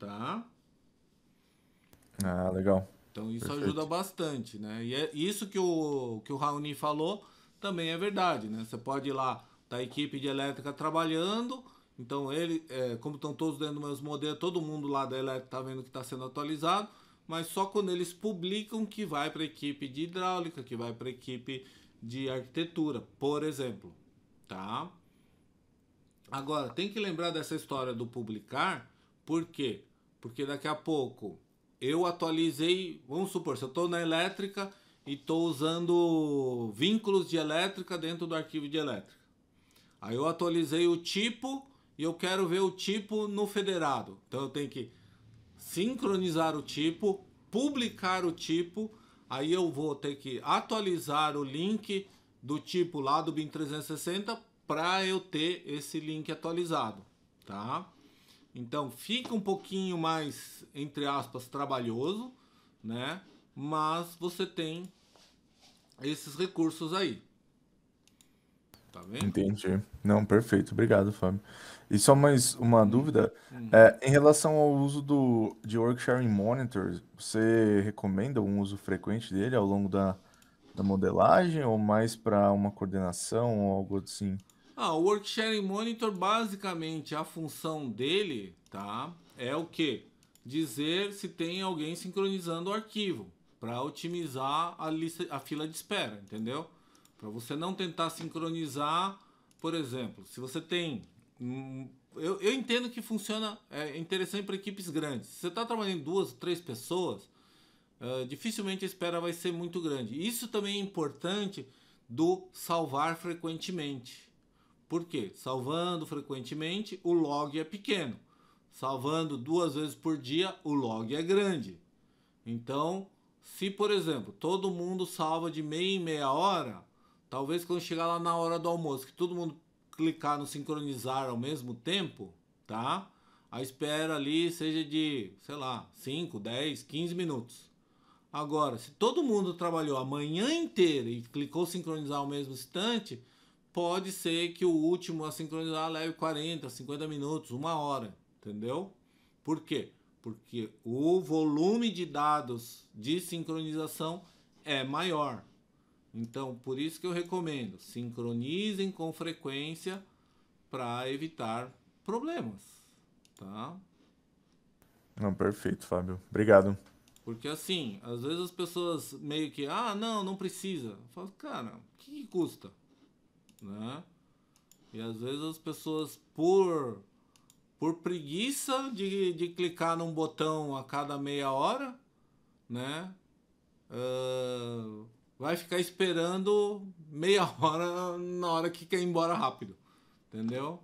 Tá? Ah, legal. Então isso Perfeito. ajuda bastante, né? E é isso que o, que o Raoni falou também é verdade, né? Você pode ir lá, tá a equipe de elétrica trabalhando, então ele, é, como estão todos dentro do mesmo modelo, todo mundo lá da elétrica tá vendo que está sendo atualizado, mas só quando eles publicam que vai para a equipe de hidráulica, que vai para a equipe de arquitetura, por exemplo, tá? Agora, tem que lembrar dessa história do publicar, por quê? Porque daqui a pouco eu atualizei, vamos supor, se eu estou na elétrica e estou usando vínculos de elétrica dentro do arquivo de elétrica. Aí eu atualizei o tipo e eu quero ver o tipo no federado. Então eu tenho que sincronizar o tipo, publicar o tipo, aí eu vou ter que atualizar o link do tipo lá do BIM 360 para eu ter esse link atualizado, tá? Então fica um pouquinho mais, entre aspas, trabalhoso, né? Mas você tem esses recursos aí. Tá vendo? Entendi. Não, perfeito. Obrigado, Fábio. E só mais uma hum, dúvida. Hum. É, em relação ao uso do, de Worksharing Monitor, você recomenda um uso frequente dele ao longo da, da modelagem ou mais para uma coordenação ou algo assim? Ah, o Work Sharing Monitor, basicamente, a função dele, tá? É o que? Dizer se tem alguém sincronizando o arquivo para otimizar a, lista, a fila de espera, entendeu? Para você não tentar sincronizar, por exemplo, se você tem... eu, eu entendo que funciona, é interessante para equipes grandes. Se você está trabalhando em duas, três pessoas, Uh, dificilmente a espera vai ser muito grande. Isso também é importante do salvar frequentemente. Por quê? Salvando frequentemente, o log é pequeno. Salvando duas vezes por dia, o log é grande. Então, se por exemplo, todo mundo salva de meia em meia hora, talvez quando chegar lá na hora do almoço, que todo mundo clicar no sincronizar ao mesmo tempo, tá? A espera ali seja de, sei lá, 5, 10, 15 minutos. Agora, se todo mundo trabalhou a manhã inteira e clicou sincronizar ao mesmo instante, pode ser que o último a sincronizar leve 40, 50 minutos, uma hora, entendeu? Por quê? Porque o volume de dados de sincronização é maior. Então, por isso que eu recomendo, sincronizem com frequência para evitar problemas, tá? Não, perfeito, Fábio. Obrigado. Porque assim, às vezes as pessoas meio que, ah, não, não precisa. Eu falo, cara, o que, que custa? né? E às vezes as pessoas, por, por preguiça de, de clicar num botão a cada meia hora, né? Uh, vai ficar esperando meia [LAUGHS] hora na hora que quer ir embora rápido, entendeu?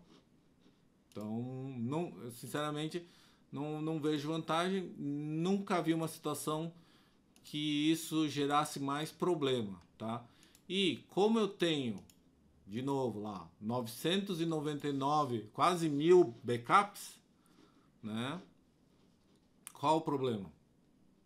Então, não, sinceramente, não, não vejo vantagem. Nunca vi uma situação que isso gerasse mais problema, tá? E como eu tenho de novo lá, 999, quase mil backups, né? Qual o problema,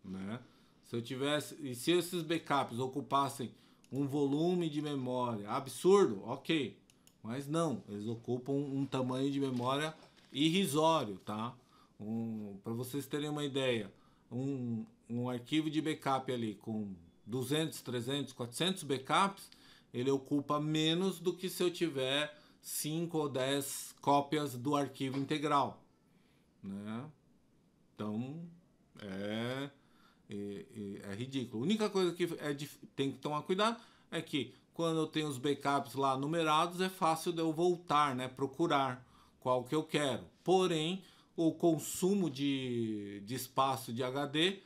né? Se eu tivesse, e se esses backups ocupassem um volume de memória absurdo, ok, mas não, eles ocupam um tamanho de memória irrisório, tá? Um, para vocês terem uma ideia, um, um arquivo de backup ali com 200, 300, 400 backups, ele ocupa menos do que se eu tiver 5 ou 10 cópias do arquivo integral. Né? Então, é, é, é ridículo. A única coisa que é, tem que tomar cuidado é que quando eu tenho os backups lá numerados, é fácil de eu voltar, né? procurar qual que eu quero. Porém, o consumo de, de espaço de HD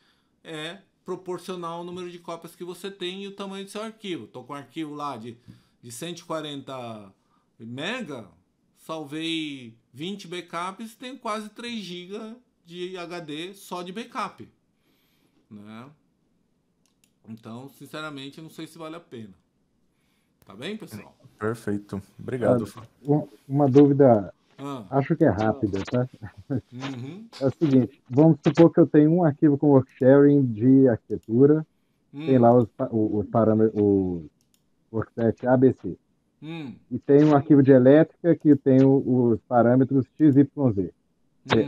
é proporcional ao número de cópias que você tem e o tamanho do seu arquivo. Estou com um arquivo lá de, de 140 mega, salvei 20 backups, tenho quase 3 GB de HD só de backup. Né? Então, sinceramente, não sei se vale a pena. Tá bem, pessoal? Perfeito. Obrigado. Ah, uma, uma dúvida ah. Acho que é rápida, então. tá? Uhum. É o seguinte, vamos supor que eu tenho um arquivo com worksharing de arquitetura, hum. tem lá os, os parâmetros, o workset ABC. Hum. E tem um arquivo de elétrica que tem os parâmetros XYZ. Hum.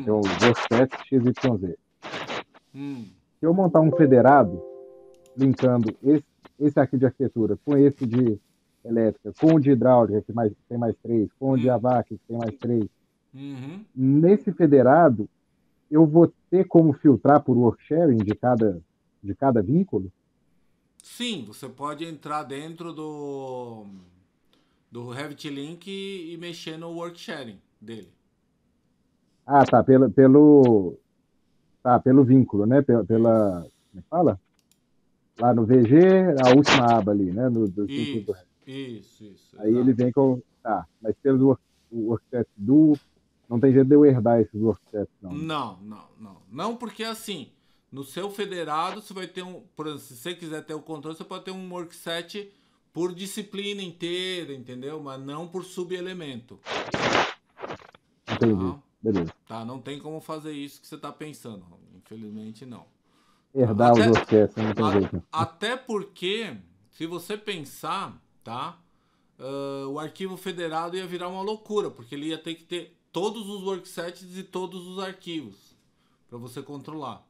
É o workset XYZ. Hum. Se eu montar um federado, linkando esse, esse arquivo de arquitetura com esse de elétrica, com de hidráulica, que mais, tem mais três, com de hum. AVAC, que tem mais três. Uhum. Nesse federado, eu vou ter como filtrar por sharing de cada, de cada vínculo? Sim, você pode entrar dentro do, do Revit Link e, e mexer no work sharing dele. Ah, tá, pelo, pelo, tá, pelo vínculo, né? Pela, pela, é fala? Lá no VG, a última aba ali, né? No, do, do, isso, isso. Aí exato. ele vem com. tá mas pelos o workset do. Não tem jeito de eu herdar esses worksets, não. Não, não, não. Não, porque assim, no seu federado, você vai ter um. Por exemplo, se você quiser ter o controle, você pode ter um workset por disciplina inteira, entendeu? Mas não por subelemento. Entendi. Tá? Beleza. Tá, não tem como fazer isso que você está pensando. Infelizmente, não. Herdar até, os worksets não tem jeito. Até porque, se você pensar, tá? Uh, o arquivo federado ia virar uma loucura, porque ele ia ter que ter todos os worksets e todos os arquivos para você controlar.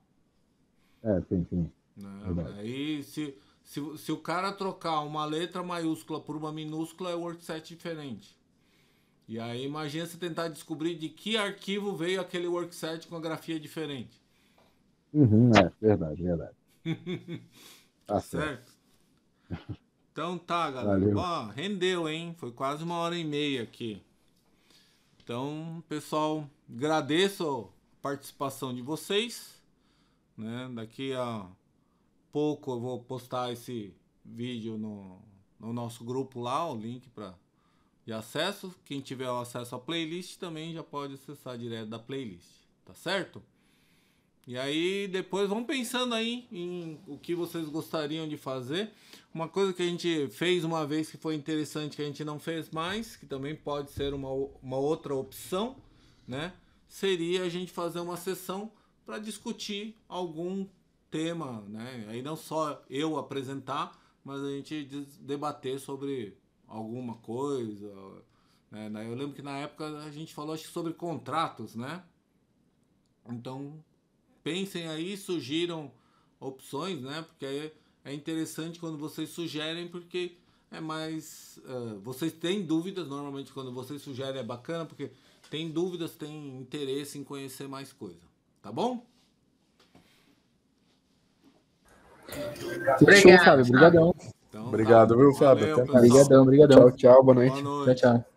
É, sim, sim. Né? aí se, se, se o cara trocar uma letra maiúscula por uma minúscula, é um workset diferente. E aí imagina você tentar descobrir de que arquivo veio aquele workset com a grafia diferente. Uhum, é, verdade, verdade. [LAUGHS] tá certo. certo. [LAUGHS] Então tá, galera. Ó, rendeu, hein? Foi quase uma hora e meia aqui. Então, pessoal, agradeço a participação de vocês. Né? Daqui a pouco eu vou postar esse vídeo no, no nosso grupo lá, o link para de acesso. Quem tiver acesso à playlist também já pode acessar direto da playlist, tá certo? E aí depois vão pensando aí em o que vocês gostariam de fazer. Uma coisa que a gente fez uma vez que foi interessante que a gente não fez mais, que também pode ser uma, uma outra opção, né? Seria a gente fazer uma sessão para discutir algum tema, né? Aí não só eu apresentar, mas a gente debater sobre alguma coisa. Né? Eu lembro que na época a gente falou acho, sobre contratos, né? Então Pensem aí, sugiram opções, né? Porque aí é interessante quando vocês sugerem, porque é mais. Uh, vocês têm dúvidas, normalmente quando vocês sugerem é bacana, porque tem dúvidas, tem interesse em conhecer mais coisa. Tá bom? Obrigado, Fábio. Obrigadão. Então, tá. obrigado, tá. viu, Fábio? obrigadão, obrigadão. Tchau, tchau. Boa noite. Boa noite. Tchau, tchau.